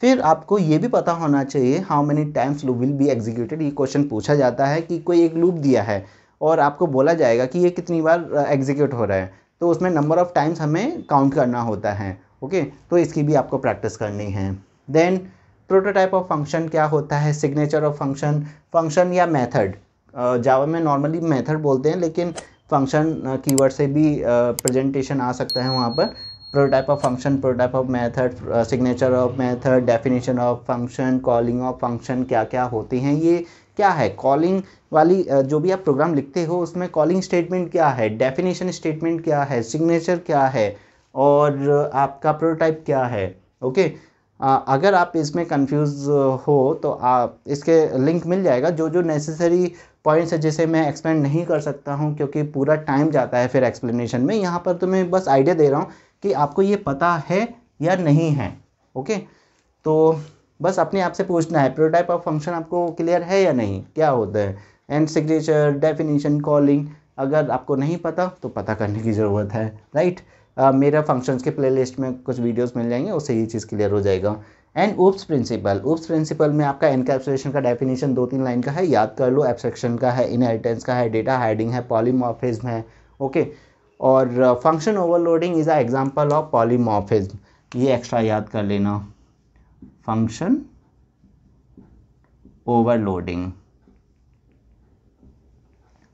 फिर आपको ये भी पता होना चाहिए how many times loop will be executed ये क्वेश्चन पूछा जाता है कि कोई एक लूप दिया है और आपको बोला जाएगा कि ये कितनी बार एग्जीक्यूट हो रहा है तो उसमें नंबर ऑफ़ टाइम्स हमें काउंट करना होता है ओके तो इसकी भी आपको प्रैक्टिस करनी है देन प्रोटोटाइप ऑफ फंक्शन क्या होता है सिग्नेचर ऑफ फंक्शन फंक्शन या मेथड जावा में नॉर्मली मेथड बोलते हैं लेकिन फंक्शन कीवर्ड से भी प्रेजेंटेशन आ सकता है वहाँ पर prototype of function prototype of method signature of method definition of function calling of function क्या क्या होती हैं ये क्या है कॉलिंग वाली uh, जो भी आप प्रोग्राम लिखते हो उसमें कॉलिंग स्टेटमेंट क्या है डेफिनेशन स्टेटमेंट क्या है सिग्नेचर क्या है और uh, आपका प्रोटोटाइप क्या है ओके okay? Uh, अगर आप इसमें कंफ्यूज हो तो आप इसके लिंक मिल जाएगा जो जो नेसेसरी पॉइंट्स है जैसे मैं एक्सप्लेन नहीं कर सकता हूँ क्योंकि पूरा टाइम जाता है फिर एक्सप्लेनेशन में यहाँ पर तो मैं बस आइडिया दे रहा हूँ कि आपको ये पता है या नहीं है ओके तो बस अपने आप से पूछना है प्रोटोटाइप ऑफ फंक्शन आपको क्लियर है या नहीं क्या होता है एंड सिग्नेचर डेफिनेशन कॉलिंग अगर आपको नहीं पता तो पता करने की ज़रूरत है राइट uh, मेरा फंक्शंस के प्लेलिस्ट में कुछ वीडियोस मिल जाएंगे उससे ये चीज़ क्लियर हो जाएगा and OOPs principle OOPs principle में आपका एनकैप्सुलेशन का डेफिनेशन दो तीन लाइन का है याद कर लो एब्स्ट्रैक्शन का है इनहेरिटेंस का है डेटा हाइडिंग है पॉलीमॉर्फिज्म है ओके okay? और function overloading is a example of polymorphism ये एक्स्ट्रा याद कर लेना function overloading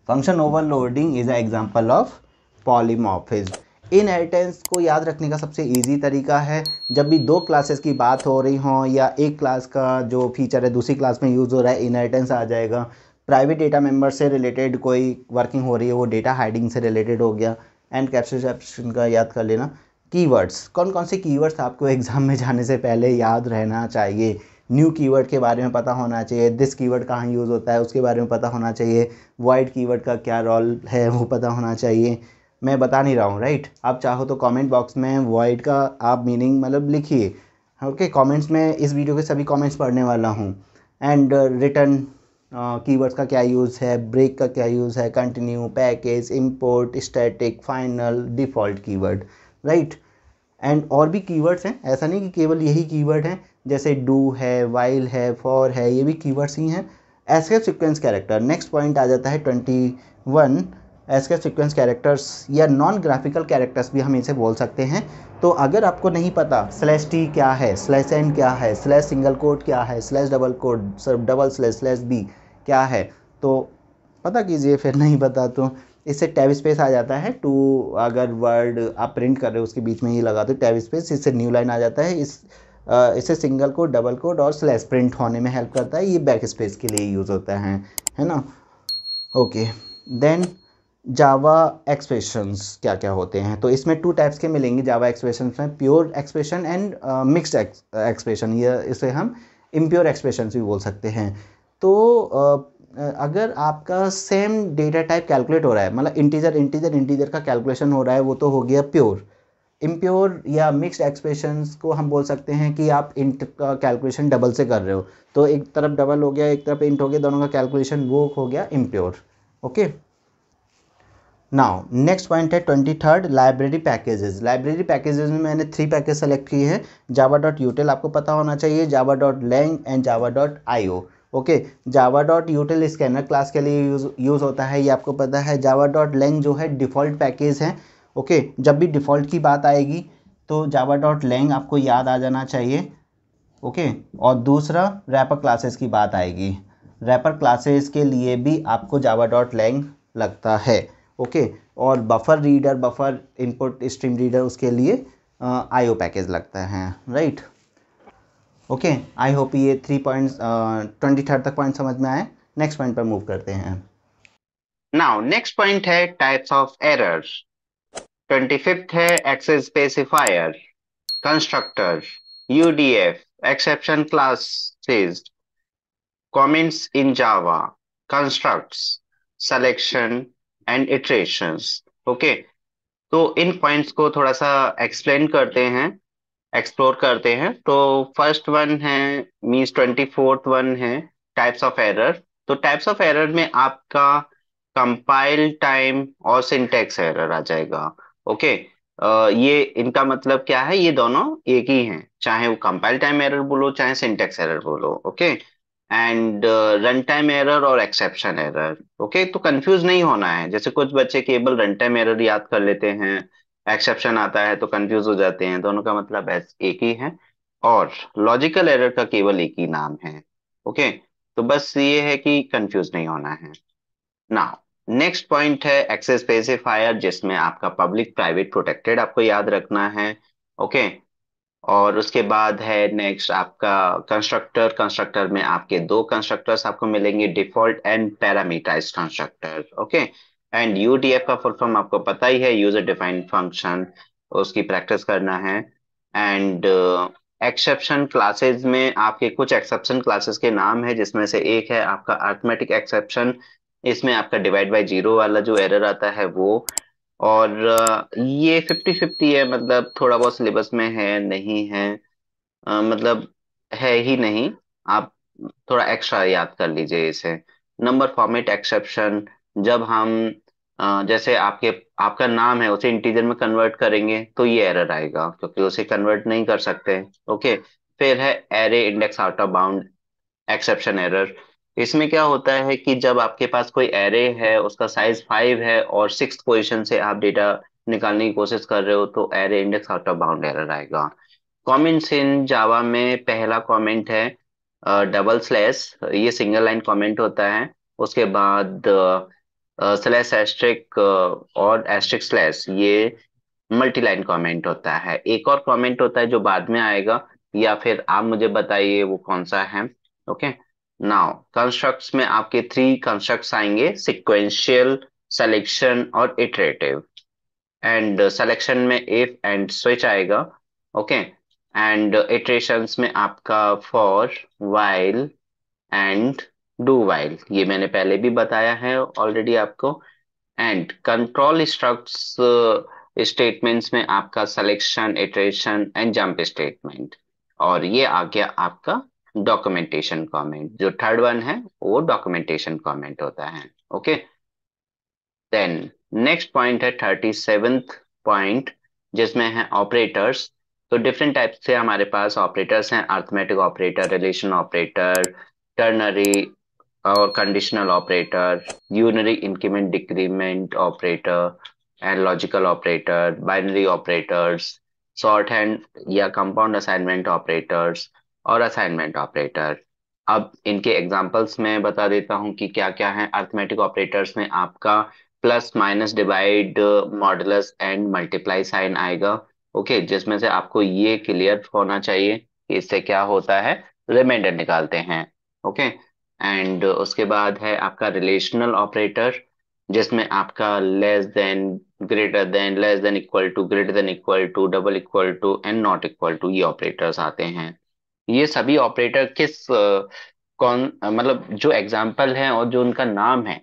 function overloading is a example of polymorphism एटेंस को याद रखने का सबसे इजी तरीका है जब भी दो क्लासेस की बात हो रही हो या एक क्लास का जो फीचर है दूसरी क्लास में यूज़ हो रहा है इनहेरिटेंस आ जाएगा प्राइवेट डेटा मेंबर से रिलेटेड कोई वर्किंग हो रही है वो डेटा हाइडिंग से रिलेटेड हो गया एंड कैप्शन का याद कर लेना कीवर्ड्स कौन कौन से कीवर्ड्स आपको एग्ज़ाम में जाने से पहले याद रहना चाहिए न्यू कीवर्ड के बारे में पता होना चाहिए दिस कीवर्ड कहाँ यूज़ होता है उसके बारे में पता होना चाहिए वाइड कीवर्ड का क्या रोल है वो पता होना चाहिए मैं बता नहीं रहा हूँ राइट आप चाहो तो कमेंट बॉक्स में वाइड का आप मीनिंग मतलब लिखिए ओके कमेंट्स में इस वीडियो के सभी कमेंट्स पढ़ने वाला हूँ एंड रिटर्न uh, कीवर्ड्स का क्या यूज़ है ब्रेक का क्या यूज़ है continue package import static final default keyword right and और भी कीवर्ड्स हैं ऐसा नहीं कि केवल यही कीवर्ड हैं जैसे डू है वाइल है फॉर है ये भी कीवर्ड्स ही हैं के सिक्वेंस कैरेक्टर नेक्स्ट पॉइंट आ जाता है ट्वेंटी वन के सिक्वेंस कैरेक्टर्स या नॉन ग्राफिकल कैरेक्टर्स भी हम इसे बोल सकते हैं तो अगर आपको नहीं पता स्लैश टी क्या है स्लैश एन क्या है स्लैश सिंगल कोड क्या है slash double quote double slash slash B क्या है तो पता कीजिए फिर नहीं पता तो इससे टैब स्पेस आ जाता है टू अगर वर्ड आप प्रिंट कर रहे हो उसके बीच में ही लगा दो टैब स्पेस इससे न्यू लाइन आ जाता है इस इससे सिंगल कोड डबल कोड और स्लैश प्रिंट होने में हेल्प करता है ये बैक स्पेस के लिए यूज़ होता है है ना ओके देन जावा एक्सप्रेशंस क्या क्या होते हैं तो इसमें टू टाइप्स के मिलेंगे जावा एक्सप्रेशन में pure expression and mixed expression ये इसे हम इम्प्योर एक्सप्रेशन भी बोल सकते हैं तो अगर आपका सेम डेटा टाइप कैलकुलेट हो रहा है मतलब इंटीजर इंटीजर इंटीजर का कैलकुलेशन हो रहा है वो तो हो गया प्योर इम्प्योर या मिक्सड एक्सप्रेशंस को हम बोल सकते हैं कि आप इंट का कैलकुलेशन डबल से कर रहे हो तो एक तरफ डबल हो गया एक तरफ इंट हो गया दोनों का कैलकुलेशन वो हो गया impure okay now next point है twenty third library packages library packages में मैंने थ्री पैकेज सेलेक्ट किए हैं जावा डॉट यूटेल आपको पता होना चाहिए Java dot lang and Java dot I O okay Java dot util scanner class के लिए यूज़ यूज़ होता है ये आपको पता है जावा डॉट लेंग जो है डिफ़ॉल्ट पैकेज है ओके जब भी डिफ़ॉल्ट की बात आएगी तो जावा डॉट लेंग आपको याद आ जाना चाहिए ओके और दूसरा रैपर क्लासेस की बात आएगी रैपर क्लासेस के लिए भी आपको जावा डॉट लैंग लगता है ओके और buffer reader buffer input stream reader उसके लिए आईओ पैकेज लगता है राइट ओके आई होप ये थ्री पॉइंट्स ट्वेंटी थर्ड तक पॉइंट समझ में आए नेक्स्ट पॉइंट पर मूव करते हैं नाउ नेक्स्ट पॉइंट है types of errors twenty fifth है access specifier constructor UDF exception classes comments in Java constructs, selection and iterations. Okay तो इन पॉइंट्स को थोड़ा सा एक्सप्लेन करते हैं एक्सप्लोर करते हैं तो फर्स्ट वन है मीन्स ट्वेंटी फोर्थ वन है टाइप्स ऑफ एरर तो टाइप्स ऑफ एरर में आपका कंपाइल टाइम और सिंटेक्स एरर आ जाएगा ओके okay? Uh, ये इनका मतलब क्या है ये दोनों एक ही हैं चाहे वो कंपाइल टाइम एरर बोलो चाहे सिंटेक्स एरर बोलो okay and run time error और एक्सेप्शन एरर ओके तो कंफ्यूज नहीं होना है जैसे कुछ बच्चे केवल रन टाइम एरर याद कर लेते हैं एक्सेप्शन आता है तो कंफ्यूज हो जाते हैं दोनों का मतलब एक ही है और लॉजिकल एरर का केवल एक ही नाम है ओके तो बस ये है कि कंफ्यूज नहीं होना है ना नेक्स्ट पॉइंट है एक्सेस स्पेसिफायर जिसमें आपका पब्लिक प्राइवेट प्रोटेक्टेड आपको याद रखना है ओके और उसके बाद है नेक्स्ट आपका कंस्ट्रक्टर कंस्ट्रक्टर में आपके दो कंस्ट्रक्टर्स आपको मिलेंगे default and parameterize constructor okay and UTF का फुल फॉर्म आपको पता ही है यूजर डिफाइंड फंक्शन उसकी प्रैक्टिस करना है एंड एक्सेप्शन क्लासेज में आपके कुछ एक्सेप्शन क्लासेस के नाम है जिसमें से एक है आपका अर्थमेटिक एक्सेप्शन इसमें आपका डिवाइड बाय जीरो वाला जो एरर आता है वो और uh, ये फिफ्टी फिफ्टी है मतलब थोड़ा बहुत सिलेबस में है नहीं है आ, uh, मतलब है ही नहीं आप थोड़ा एक्स्ट्रा याद कर लीजिए इसे नंबर फॉर्मेट एक्सेप्शन जब हम जैसे आपके आपका नाम है उसे इंटीजर में कन्वर्ट करेंगे तो ये एरर आएगा क्योंकि उसे कन्वर्ट नहीं कर सकते ओके फिर है array index out of bound exception error इसमें क्या होता है कि जब आपके पास कोई एरे है उसका साइज फाइव है और सिक्स पोजिशन से आप डेटा निकालने की कोशिश कर रहे हो तो array index out of bound error आएगा कॉमेंट इन जावा में पहला कॉमेंट है डबल स्लैश ये सिंगल लाइन कॉमेंट होता है उसके बाद स्लैश एस्ट्रिक और एस्ट्रिक स्लैश ये मल्टीलाइन कमेंट कॉमेंट होता है एक और कॉमेंट होता है जो बाद में आएगा या फिर आप मुझे बताइए वो कौन सा है ओके नाउ कंस्ट्रक्ट्स में आपके थ्री कंस्ट्रक्ट्स आएंगे सिक्वेंशियल सिलेक्शन और इटरेटिव एंड सिलेक्शन में इफ एंड स्विच आएगा ओके एंड इटरेशंस में आपका for while and do while ये मैंने पहले भी बताया है ऑलरेडी आपको एंड कंट्रोल स्ट्रक्ट्स स्टेटमेंट्स में आपका selection iteration and jump statement और ये आ गया आपका डॉक्यूमेंटेशन कमेंट जो थर्ड वन है वो डॉक्यूमेंटेशन कमेंट होता है ओके देन नेक्स्ट पॉइंट है थर्टी सेवेंथ पॉइंट जिसमें है ऑपरेटर्स तो डिफरेंट टाइप से हमारे पास ऑपरेटर्स हैं arithmetic operator relation operator ternary और conditional operator unary increment decrement operator and logical operator binary operators shorthand या कंपाउंड असाइनमेंट ऑपरेटर्स और असाइनमेंट ऑपरेटर अब इनके एग्जांपल्स में बता देता हूँ कि क्या क्या है अर्थमेटिक ऑपरेटर्स में आपका plus minus divide model and multiply sign आएगा ओके okay, जिसमें से आपको ये क्लियर होना चाहिए कि इससे क्या होता है रिमाइंडर निकालते हैं ओके okay? एंड uh, उसके बाद है आपका रिलेशनल ऑपरेटर जिसमें आपका less than greater than less than equal to greater than equal to double equal to and not equal to ये ऑपरेटर्स आते हैं ये सभी ऑपरेटर किस कौन मतलब जो एग्जाम्पल है और जो उनका नाम है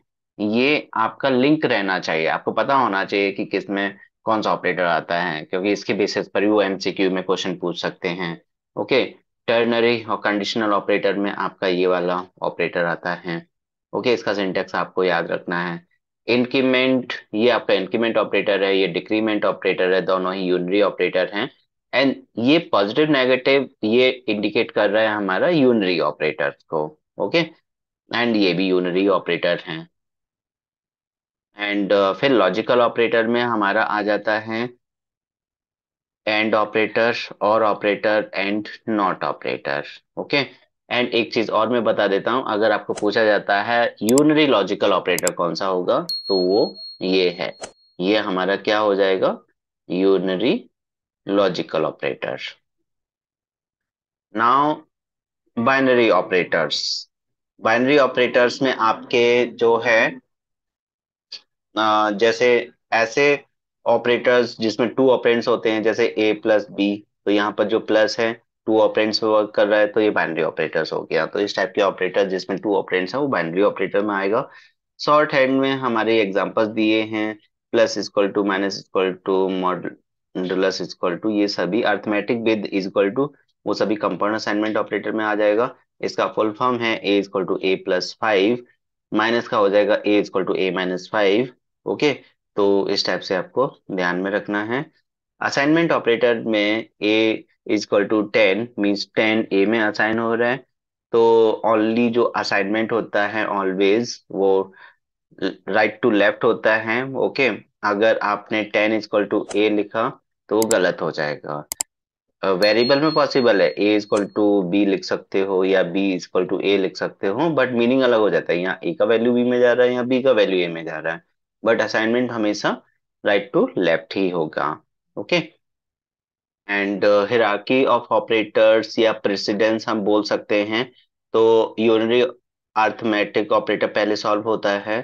ये आपका लिंक रहना चाहिए आपको पता होना चाहिए कि किस में कौन सा ऑपरेटर आता है क्योंकि इसके बेसिस पर ही वो एमसीक्यू में क्वेश्चन पूछ सकते हैं ओके टर्नरी और कंडीशनल ऑपरेटर में आपका ये वाला ऑपरेटर आता है ओके इसका सिंटेक्स आपको याद रखना है इंक्रीमेंट ये आपका इंक्रीमेंट ऑपरेटर है ये डिक्रीमेंट ऑपरेटर है दोनों ही यूनरी ऑपरेटर हैं एंड ये पॉजिटिव नेगेटिव ये इंडिकेट कर रहा है हमारा यूनरी ऑपरेटर को ओके एंड ये भी यूनरी ऑपरेटर हैं एंड uh, फिर लॉजिकल ऑपरेटर में हमारा आ जाता है एंड ऑपरेटर और operator and not operator okay and एक चीज और मैं बता देता हूं अगर आपको पूछा जाता है यूनरी लॉजिकल ऑपरेटर कौन सा होगा तो वो ये है ये हमारा क्या हो जाएगा unary logical operator now binary operators binary operators में आपके जो है जैसे ऐसे ऑपरेटर्स जिसमें टू ऑपरेंट्स होते हैं जैसे ए प्लस बी तो यहाँ पर जो प्लस है टू ऑपरेंट्स वर्क कर रहा है तो ये बाइनरी ऑपरेटर्स हो गया तो इस टाइप के ऑपरेटर जिसमें टू ऑपरेंट्स है वो बाइनरी ऑपरेटर में आएगा शॉर्ट हैंड में हमारे एग्जाम्पल दिए हैं plus is equal to minus is equal to model is equal to ये सभी अर्थमेटिक विद इजक्वल टू वो सभी कंपाउंड असाइनमेंट ऑपरेटर में आ जाएगा इसका फुल फॉर्म है A is equal to A plus five minus का हो जाएगा A is equal to A minus five okay तो इस टाइप से आपको ध्यान में रखना है असाइनमेंट ऑपरेटर में A is equal to ten means ten A में असाइन हो रहा है तो ऑनली जो असाइनमेंट होता है ऑलवेज वो राइट टू लेफ्ट होता है ओके अगर आपने टेन इजक्वल टू ए लिखा तो गलत हो जाएगा वेरिएबल uh, में पॉसिबल है ए इजक्वल टू बी लिख सकते हो या बी इजक्वल टू ए लिख सकते हो बट मीनिंग अलग हो जाता है यहाँ ए का वैल्यू बी में जा रहा है या बी का वैल्यू ए में जा रहा है बट असाइनमेंट हमेशा राइट टू लेफ्ट ही होगा okay and hierarchy of operators या प्रेसिडेंस हम बोल सकते हैं तो यूनरी आर्थमेटिक ऑपरेटर पहले सॉल्व होता है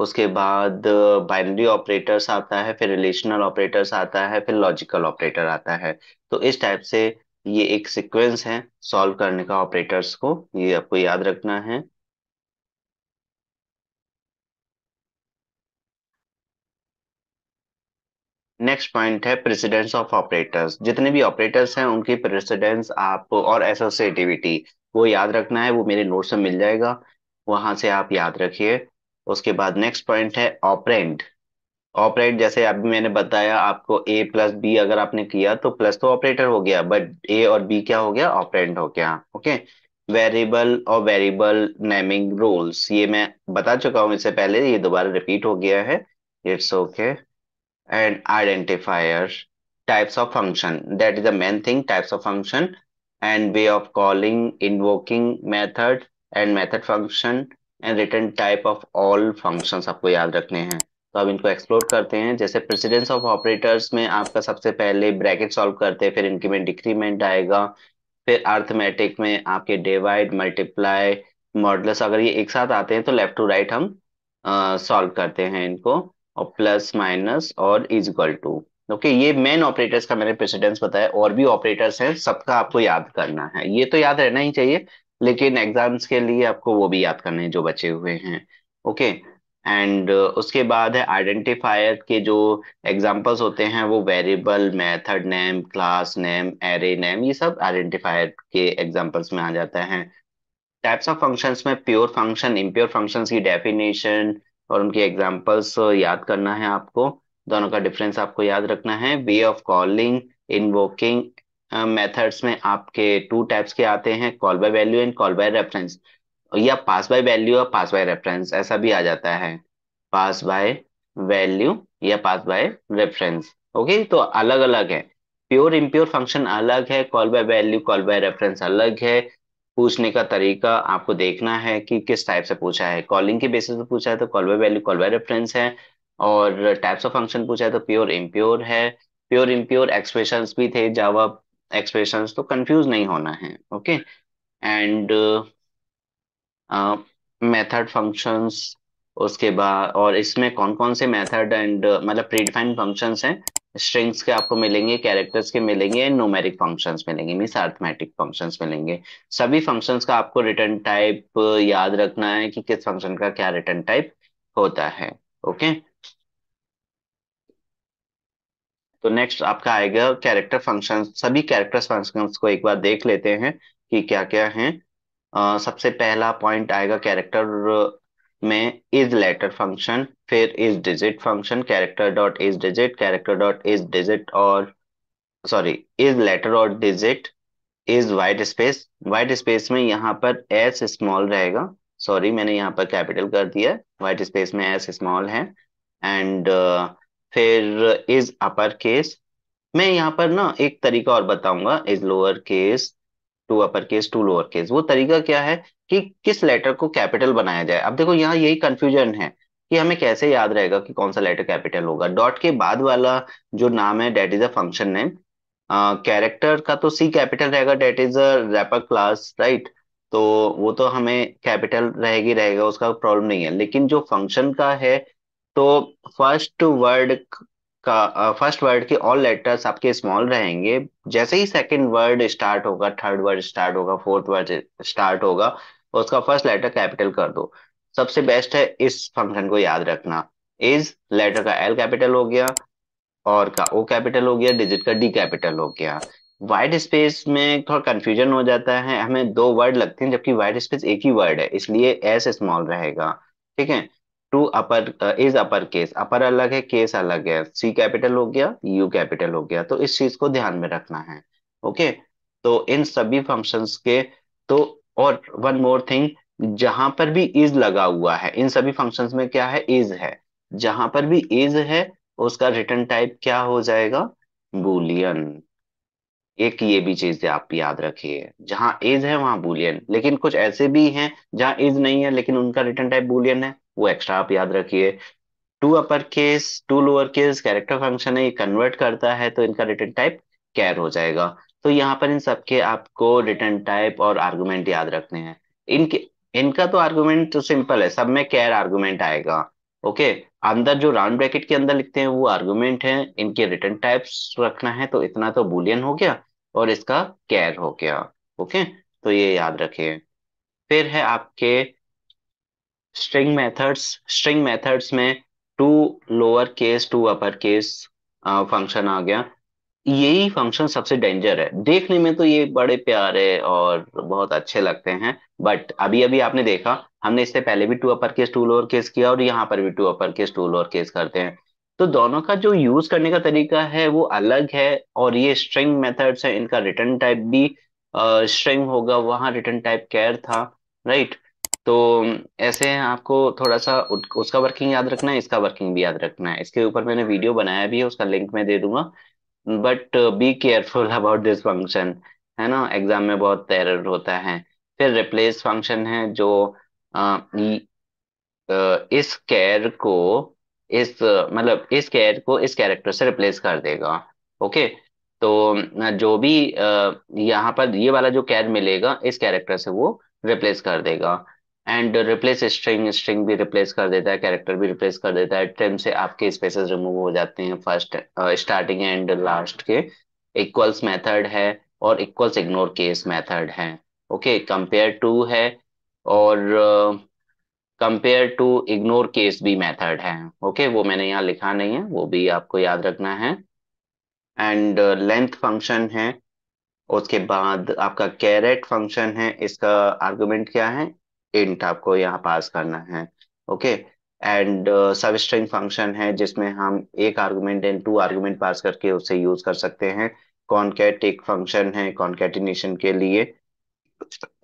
उसके बाद बाइनरी uh, ऑपरेटर्स आता है फिर रिलेशनल ऑपरेटर्स आता है फिर लॉजिकल ऑपरेटर आता है तो इस टाइप से ये एक सीक्वेंस है सॉल्व करने का ऑपरेटर्स को ये आपको याद रखना है नेक्स्ट पॉइंट है प्रेसिडेंस ऑफ ऑपरेटर्स जितने भी ऑपरेटर्स हैं उनकी प्रेसिडेंस आप और एसोसिएटिविटी वो याद रखना है वो मेरे नोट से मिल जाएगा वहां से आप याद रखिए उसके बाद नेक्स्ट पॉइंट है ऑपरेंट ऑपरेट जैसे अभी मैंने बताया आपको ए प्लस बी अगर आपने किया तो प्लस तो ऑपरेटर हो गया बट ए और बी क्या हो गया ऑपरेंट हो गया ओके वेरिएबल और वेरिएबल नेमिंग रोल्स ये मैं बता चुका हूँ इससे पहले ये दोबारा रिपीट हो गया है it's okay okay. and identifier types of function that is the main thing types of function and way of calling invoking method and method function and return type of all functions आपको याद रखने हैं तो अब इनको एक्सप्लोर करते हैं जैसे प्रेसिडेंस ऑफ ऑपरेटर्स में आपका सबसे पहले ब्रैकेट सॉल्व करते हैं फिर इंक्रीमेंट डिक्रीमेंट आएगा फिर अर्थमेटिक में आपके डिवाइड मल्टीप्लाई मॉडल्स अगर ये एक साथ आते हैं तो लेफ्ट टू राइट हम सॉल्व करते हैं इनको और प्लस माइनस और इज इक्वल टू ओके ये मेन ऑपरेटर्स का मैंने प्रेसिडेंस बताया और भी ऑपरेटर्स हैं सबका आपको याद करना है ये तो याद रहना ही चाहिए लेकिन एग्जाम्स के लिए आपको वो भी याद करने जो बचे हुए हैं ओके एंड उसके बाद है आइडेंटिफायर के जो एग्जाम्पल्स होते हैं वो variable method name class name array name ये सब आइडेंटिफायर के एग्जाम्पल्स में आ जाता है टाइप्स ऑफ फंक्शंस में प्योर फंक्शन इम्प्योर फंक्शंस की डेफिनेशन और उनकी एग्जाम्पल्स uh, याद करना है आपको दोनों का डिफरेंस आपको याद रखना है वे ऑफ कॉलिंग इन वोकिंग मेथड्स में आपके टू टाइप्स के आते हैं call by value and call by reference या पास बाय वैल्यू और पास बाय रेफरेंस ऐसा भी आ जाता है पास बाय वैल्यू या पास बाय रेफरेंस ओके तो अलग अलग है प्योर इम्प्योर फंक्शन अलग है call by value call by reference अलग है पूछने का तरीका आपको देखना है कि किस टाइप से पूछा है कॉलिंग के बेसिस पे पूछा है तो कॉल वैल्यू कॉल रेफरेंस है और टाइप्स ऑफ फंक्शन पूछा है तो प्योर इम्प्योर है प्योर इम्प्योर एक्सप्रेशन भी थे जावा एक्सप्रेशन तो कंफ्यूज नहीं होना है ओके एंड मेथड फंक्शंस उसके बाद और इसमें कौन कौन से मेथड एंड मतलब प्रीडिफाइंड फंक्शंस हैं स्ट्रिंग्स के आपको मिलेंगे कैरेक्टर्स के मिलेंगे एंड नोमेरिक फंक्शंस मिलेंगे मीन्स अर्थमेटिक फंक्शंस मिलेंगे सभी फंक्शंस का आपको रिटर्न टाइप याद रखना है कि किस फंक्शन का क्या रिटर्न टाइप होता है ओके तो नेक्स्ट आपका आएगा कैरेक्टर फंक्शन सभी कैरेक्टर फंक्शंस को एक बार देख लेते हैं कि क्या क्या आ, सबसे पहला पॉइंट आएगा कैरेक्टर में इज लेटर फंक्शन फिर is digit function character dot is digit character dot is digit और सॉरी इज लेटर और digit is white space white space में यहाँ पर एस स्मॉल रहेगा सॉरी मैंने यहाँ पर कैपिटल कर दिया वाइट स्पेस में एस स्मॉल है एंड uh, फिर इज अपर केस मैं यहाँ पर ना एक तरीका और बताऊंगा is lower case to upper case to lower case वो तरीका क्या है कि किस लेटर को कैपिटल बनाया जाए अब देखो यहाँ यही कंफ्यूजन है कि हमें कैसे याद रहेगा कि कौन सा लेटर कैपिटल होगा डॉट के बाद वाला जो नाम है that is a function name character का तो सी कैपिटल रहेगा that is upper class right तो वो तो हमें कैपिटल रहेगी रहेगा उसका प्रॉब्लम नहीं है लेकिन जो फंक्शन का है तो फर्स्ट वर्ड का फर्स्ट वर्ड के ऑल लेटर्स आपके स्मॉल रहेंगे जैसे ही सेकंड वर्ड स्टार्ट होगा थर्ड वर्ड स्टार्ट होगा फोर्थ वर्ड स्टार्ट होगा और उसका फर्स्ट लेटर कैपिटल कर दो सबसे बेस्ट है इस फंक्शन को याद रखना इज लेटर का एल कैपिटल हो गया और का ओ कैपिटल हो गया डिजिट का डी कैपिटल हो गया वाइट स्पेस में थोड़ा कंफ्यूजन हो जाता है हमें दो वर्ड लगते हैं जबकि वाइट स्पेस एक ही वर्ड है इसलिए एस स्मॉल रहेगा ठीक है to upper is upper case upper अलग है केस अलग है सी कैपिटल हो गया यू कैपिटल हो गया तो इस चीज को ध्यान में रखना है ओके तो इन सभी फंक्शंस के तो और वन मोर थिंग जहां पर भी इज लगा हुआ है इन सभी फंक्शन में क्या है इज है जहां पर भी इज है उसका रिटर्न टाइप क्या हो जाएगा बुलियन एक ये भी चीज आप याद रखिए जहां इज है वहां बुलियन लेकिन कुछ ऐसे भी हैं जहां इज नहीं है लेकिन उनका रिटर्न टाइप बुलियन है वो एक्स्ट्रा आप याद रखिए to upper case to lower case character function है ये कन्वर्ट करता है तो इनका रिटर्न टाइप कैर हो जाएगा तो यहाँ पर इन सबके आपको रिटर्न टाइप और आर्गूमेंट याद रखने हैं इनके इनका तो आर्गूमेंट तो सिंपल है सब में कैर आर्गूमेंट आएगा ओके अंदर जो राउंड ब्रैकेट के अंदर लिखते हैं वो आर्गूमेंट है इनके रिटर्न टाइप्स रखना है तो इतना तो बुलियन हो गया और इसका कैर हो गया ओके तो ये याद रखे फिर है आपके स्ट्रिंग मेथड्स स्ट्रिंग मेथड्स में to lower case to upper case function आ गया यही फंक्शन सबसे डेंजर है देखने में तो ये बड़े प्यारे और बहुत अच्छे लगते हैं बट अभी अभी आपने देखा हमने इससे पहले भी to upper case to lower case किया और यहाँ पर भी to upper case to lower case करते हैं तो दोनों का जो यूज करने का तरीका है वो अलग है और ये स्ट्रिंग मेथड्स है इनका रिटर्न टाइप भी स्ट्रिंग होगा वहां रिटर्न टाइप कैर था राइट तो ऐसे आपको थोड़ा सा उसका वर्किंग याद रखना है इसका वर्किंग भी याद रखना है इसके ऊपर मैंने वीडियो बनाया भी है उसका लिंक मैं दे दूंगा but be careful about this function है ना एग्जाम में बहुत एरर होता है फिर रिप्लेस फंक्शन है जो इस कैर को इस मतलब इस कैर को इस कैरेक्टर से रिप्लेस कर देगा ओके तो जो भी यहाँ पर ये वाला जो कैर मिलेगा इस कैरेक्टर से वो रिप्लेस कर देगा एंड रिप्लेस स्ट्रिंग स्ट्रिंग भी रिप्लेस कर देता है कैरेक्टर भी रिप्लेस कर देता है ट्रिम से आपके स्पेसेस रिमूव हो जाते हैं फर्स्ट स्टार्टिंग एंड लास्ट के इक्वल्स मेथड है और इक्वल्स इग्नोर केस मेथड है ओके कंपेयर टू है और कंपेयर टू इग्नोर केस भी मेथड है ओके okay? वो मैंने यहाँ लिखा नहीं है वो भी आपको याद रखना है एंड लेंथ फंक्शन है उसके बाद आपका कैरेट फंक्शन है इसका आर्गुमेंट क्या है इंट आपको यहाँ पास करना है okay and sub string function है जिसमें हम एक argument and two argument pass करके उसे यूज कर सकते हैं कॉन्केट एक फंक्शन है कॉन्केटिनेशन के लिए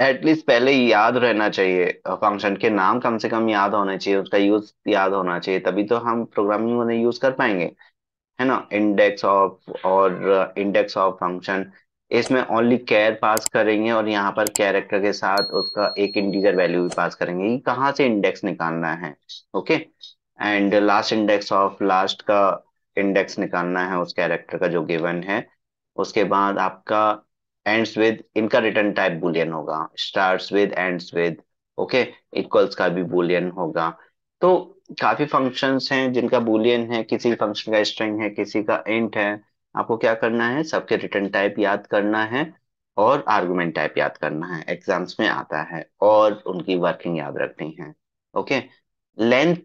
एटलीस्ट पहले याद रहना चाहिए फंक्शन के नाम कम से कम याद होना चाहिए उसका यूज याद होना चाहिए तभी तो हम प्रोग्रामिंग में यूज कर पाएंगे है ना इंडेक्स ऑफ और इंडेक्स ऑफ फंक्शन इसमें ओनली कैर पास करेंगे और यहाँ पर कैरेक्टर के साथ उसका एक इंटीजर वैल्यू भी पास करेंगे ये कहाँ से इंडेक्स निकालना है okay and last index of last का इंडेक्स निकालना है उस कैरेक्टर का जो गिवन है उसके बाद आपका एंड्स विद इनका रिटर्न टाइप बुलियन होगा start with ends with okay equals का भी बुलियन होगा तो काफी फंक्शंस हैं जिनका बुलियन है किसी फंक्शन का स्ट्रिंग है किसी का इंट है आपको क्या करना है सबके रिटर्न टाइप याद करना है और आर्गुमेंट टाइप याद करना है एग्जाम्स में आता है और उनकी वर्किंग याद रखनी है ओके लेंथ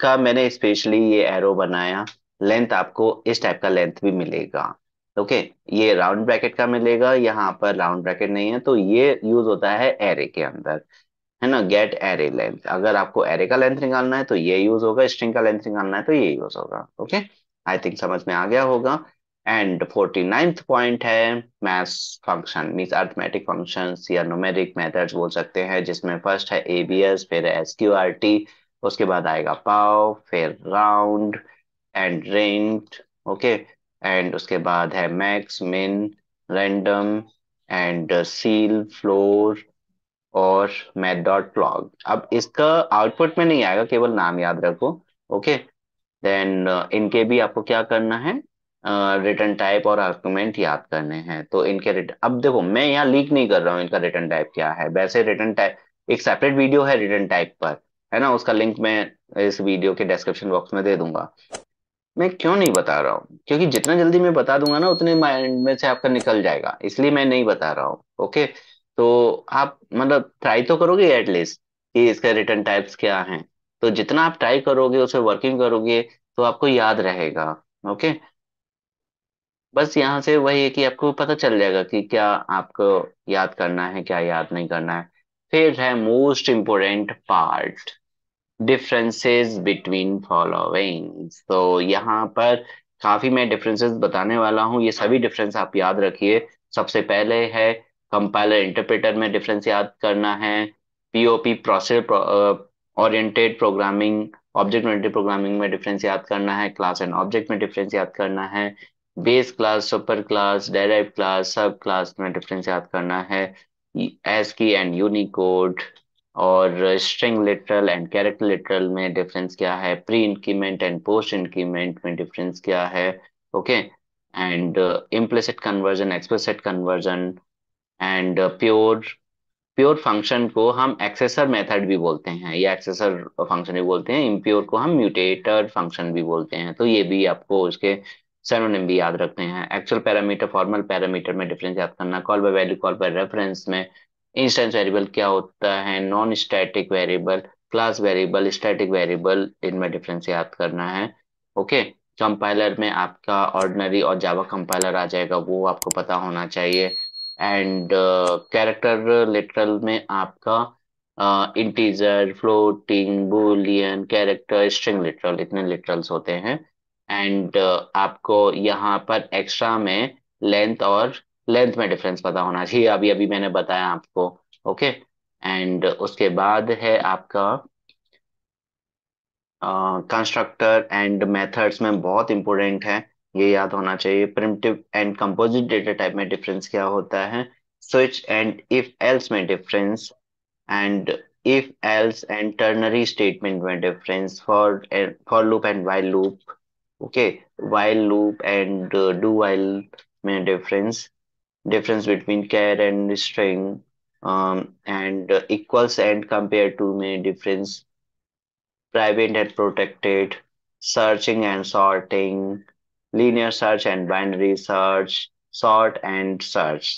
का मैंने स्पेशली ये एरो बनाया लेंथ आपको इस टाइप का लेंथ भी मिलेगा ओके ये राउंड ब्रैकेट का मिलेगा यहाँ पर राउंड ब्रैकेट नहीं है तो ये यूज होता है एरे के अंदर है ना गेट एरे लेंथ अगर आपको एरे का लेंथ निकालना है तो ये यूज होगा स्ट्रिंग का लेंथ निकालना है तो ये यूज होगा ओके आई थिंक समझ में आ गया होगा एंड फोर्टी नाइन्थ पॉइंट है maths function means arithmetic function या नोमेरिक मेथड्स बोल सकते हैं जिसमें फर्स्ट है ए बी एस फिर एस क्यू आर टी उसके बाद आएगा पाव फिर round and rint okay and उसके बाद है max min random and ceil floor और मैथ डॉट प्लॉग अब इसका आउटपुट में नहीं आएगा केवल नाम याद रखो ओके देन uh, इनके भी आपको क्या करना है रिटर्न टाइप और आर्गूमेंट याद करने हैं तो इनके रिटर्न अब देखो मैं यहाँ लीक नहीं कर रहा हूँ इनका रिटर्न टाइप क्या है वैसे रिटर्न टाइप एक सेपरेट वीडियो है रिटर्न टाइप पर है ना उसका लिंक मैं इस वीडियो के डिस्क्रिप्शन बॉक्स में दे दूंगा मैं क्यों नहीं बता रहा हूँ क्योंकि जितना जल्दी मैं बता दूंगा ना उतने माइंड में से आपका निकल जाएगा इसलिए मैं नहीं बता रहा हूँ ओके तो आप मतलब ट्राई तो करोगे एटलीस्ट कि इसका रिटर्न टाइप्स क्या हैं तो जितना आप ट्राई करोगे उसे वर्किंग करोगे तो आपको याद रहेगा ओके बस यहाँ से वही है कि आपको पता चल जाएगा कि क्या आपको याद करना है क्या याद नहीं करना है फिर है most important part differences between following तो यहाँ पर काफी मैं डिफरेंसेस बताने वाला हूँ ये सभी डिफरेंस आप याद रखिए सबसे पहले है कंपाइलर इंटरप्रेटर में डिफरेंस याद करना है POP process oriented programming object oriented programming में डिफरेंस याद करना है क्लास एंड ऑब्जेक्ट में डिफरेंस याद करना है base class super class direct class sub class में डिफरेंस याद करना है एस की एंड यूनिकोड और string literal and character literal में डिफरेंस क्या है pre increment and post increment में डिफरेंस क्या है okay and implicit conversion explicit conversion and pure pure function को हम एक्सेसर मेथड भी बोलते हैं या एक्सेसर फंक्शन भी बोलते हैं इम्प्योर को हम म्यूटेटर फंक्शन भी बोलते हैं तो ये भी आपको उसके सेरोनिम भी याद रखने हैं एक्चुअल पैरामीटर फॉर्मल पैरामीटर में डिफरेंस याद करना call by value call by reference में इंस्टेंस वेरिएबल क्या होता है non static variable class variable static variable इनमें डिफरेंस याद करना है ओके कंपाइलर में आपका ऑर्डनरी और जावा कंपाइलर आ जाएगा वो आपको पता होना चाहिए एंड कैरेक्टर लिटरल में आपका integer floating boolean character string literal इतने लिटरल्स होते हैं एंड uh, आपको यहाँ पर एक्स्ट्रा में लेंथ और लेंथ में डिफरेंस पता होना चाहिए अभी अभी मैंने बताया आपको ओके एंड उसके बाद है आपका कंस्ट्रक्टर एंड मेथड्स में बहुत इंपॉर्टेंट है ये याद होना चाहिए primitive and composite data type में डिफरेंस क्या होता है स्विच एंड इफ एल्स में difference and if else and ternary statement में difference for for loop and while loop okay while loop and uh, do while में difference difference between care and string um, and uh, equals and compared to में difference private and protected searching and sorting linear search and binary search sort and search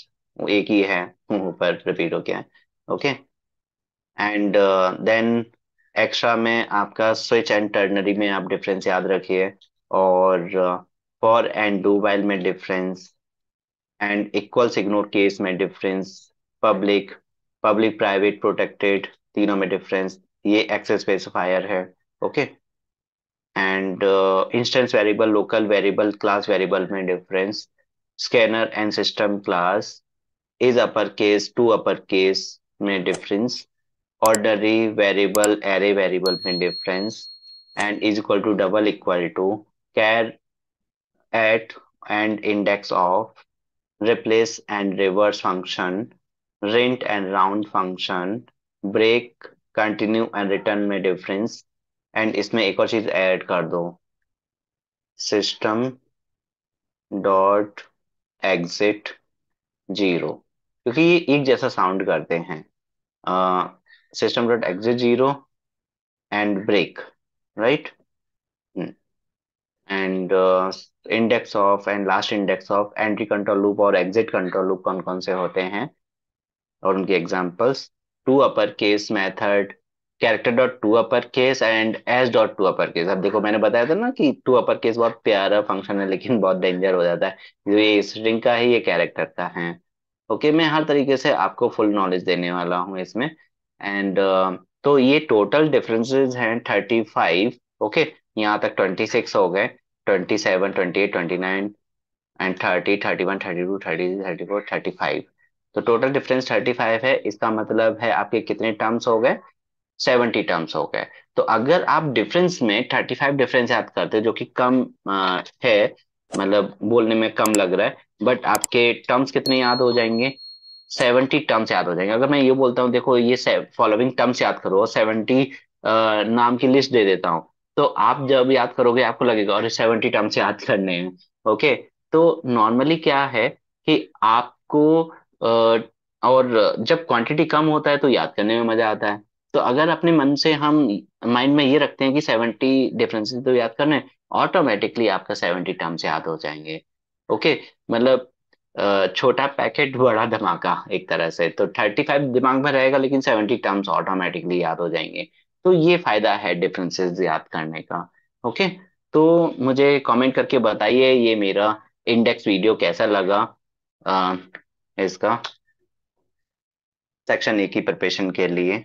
एक ही है ऊपर रिपीट हो गया है ओके एंड देन एक्स्ट्रा में आपका स्विच एंड टर्नरी में आप डिफरेंस याद रखिए और फॉर एंड डू वाइल में difference and equals ignore case में difference public public private protected तीनों में डिफरेंस ये एक्सेस स्पेसिफायर है okay and instance variable local variable class variable में difference scanner and system class is upper case to upper case में difference ordinary variable array variable में difference and is equal to double equal to care at and index of, replace and reverse function, rent and round function, break, continue and return में difference and इसमें एक और चीज ऐड कर दो सिस्टम डॉट एग्जिट जीरो क्योंकि ये एक जैसा साउंड करते हैं system dot exit zero and break right and index of and last index of entry control loop और एग्जिट कंट्रोल लूप कौन कौन से होते हैं और उनके examples to upper case method character dot to upper case and S dot to upper case अब देखो मैंने बताया था ना कि टू अपर केस बहुत प्यारा फंक्शन है लेकिन बहुत डेंजर हो जाता है तो ये स्ट्रिंग का है ये कैरेक्टर का है ओके okay, मैं हर तरीके से आपको फुल नॉलेज देने वाला हूँ इसमें एंड uh, तो ये टोटल डिफरेंसेस हैं थर्टी फाइव ओके यहाँ तक ट्वेंटी सिक्स हो गए 27, 28, 29, and thirty three thirty four thirty five तो टोटल डिफरेंस फाइव है इसका मतलब है आपके कितने टर्म्स हो गए सेवेंटी टर्म्स हो गए तो अगर आप डिफरेंस में थर्टी फाइव डिफरेंस याद करते जो कि कम आ, है मतलब बोलने में कम लग रहा है बट आपके टर्म्स कितने याद हो जाएंगे सेवेंटी टर्म्स याद हो जाएंगे अगर मैं ये बोलता हूँ देखो ये फॉलोइंग टर्म्स याद करो सेवेंटी नाम की लिस्ट दे देता हूँ तो आप जब याद करोगे आपको लगेगा अरे सेवेंटी टर्म्स याद करने हैं ओके तो नॉर्मली क्या है कि आपको और जब क्वांटिटी कम होता है तो याद करने में मजा आता है तो अगर अपने मन से हम माइंड में ये रखते हैं कि सेवेंटी डिफरेंसेस तो याद करने ऑटोमेटिकली आपका सेवेंटी टर्म्स याद हो जाएंगे ओके मतलब छोटा पैकेट बड़ा धमाका एक तरह से तो थर्टी फाइव दिमाग में रहेगा लेकिन सेवेंटी टर्म्स ऑटोमेटिकली याद हो जाएंगे तो ये फायदा है डिफरेंसेस याद करने का ओके तो मुझे कमेंट करके बताइए ये मेरा इंडेक्स वीडियो कैसा लगा आ, इसका सेक्शन ए की प्रिपरेशन के लिए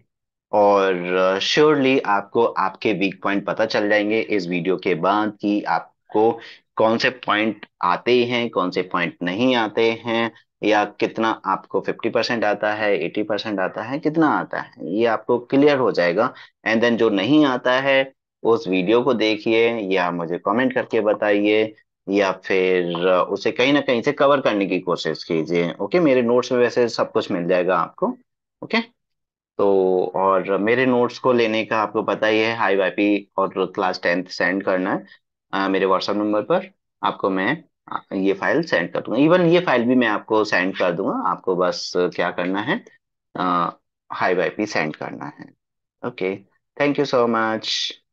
और श्योरली uh, आपको आपके वीक पॉइंट पता चल जाएंगे इस वीडियो के बाद कि आपको कौन से पॉइंट आते हैं कौन से पॉइंट नहीं आते हैं या कितना आपको 50 परसेंट आता है 80 परसेंट आता है कितना आता है ये आपको क्लियर हो जाएगा एंड देन जो नहीं आता है उस वीडियो को देखिए या मुझे कमेंट करके बताइए या फिर उसे कहीं ना कहीं से कवर करने की कोशिश कीजिए ओके मेरे नोट्स में वैसे सब कुछ मिल जाएगा आपको ओके तो और मेरे नोट्स को लेने का आपको पता ही है हाई वाई पी और क्लास टेंथ सेंड करना है आ, मेरे व्हाट्सएप नंबर पर आपको मैं हाँ, ये फाइल सेंड कर दूंगा इवन ये फाइल भी मैं आपको सेंड कर दूंगा आपको बस क्या करना है हाई वाई पी सेंड करना है okay thank you so much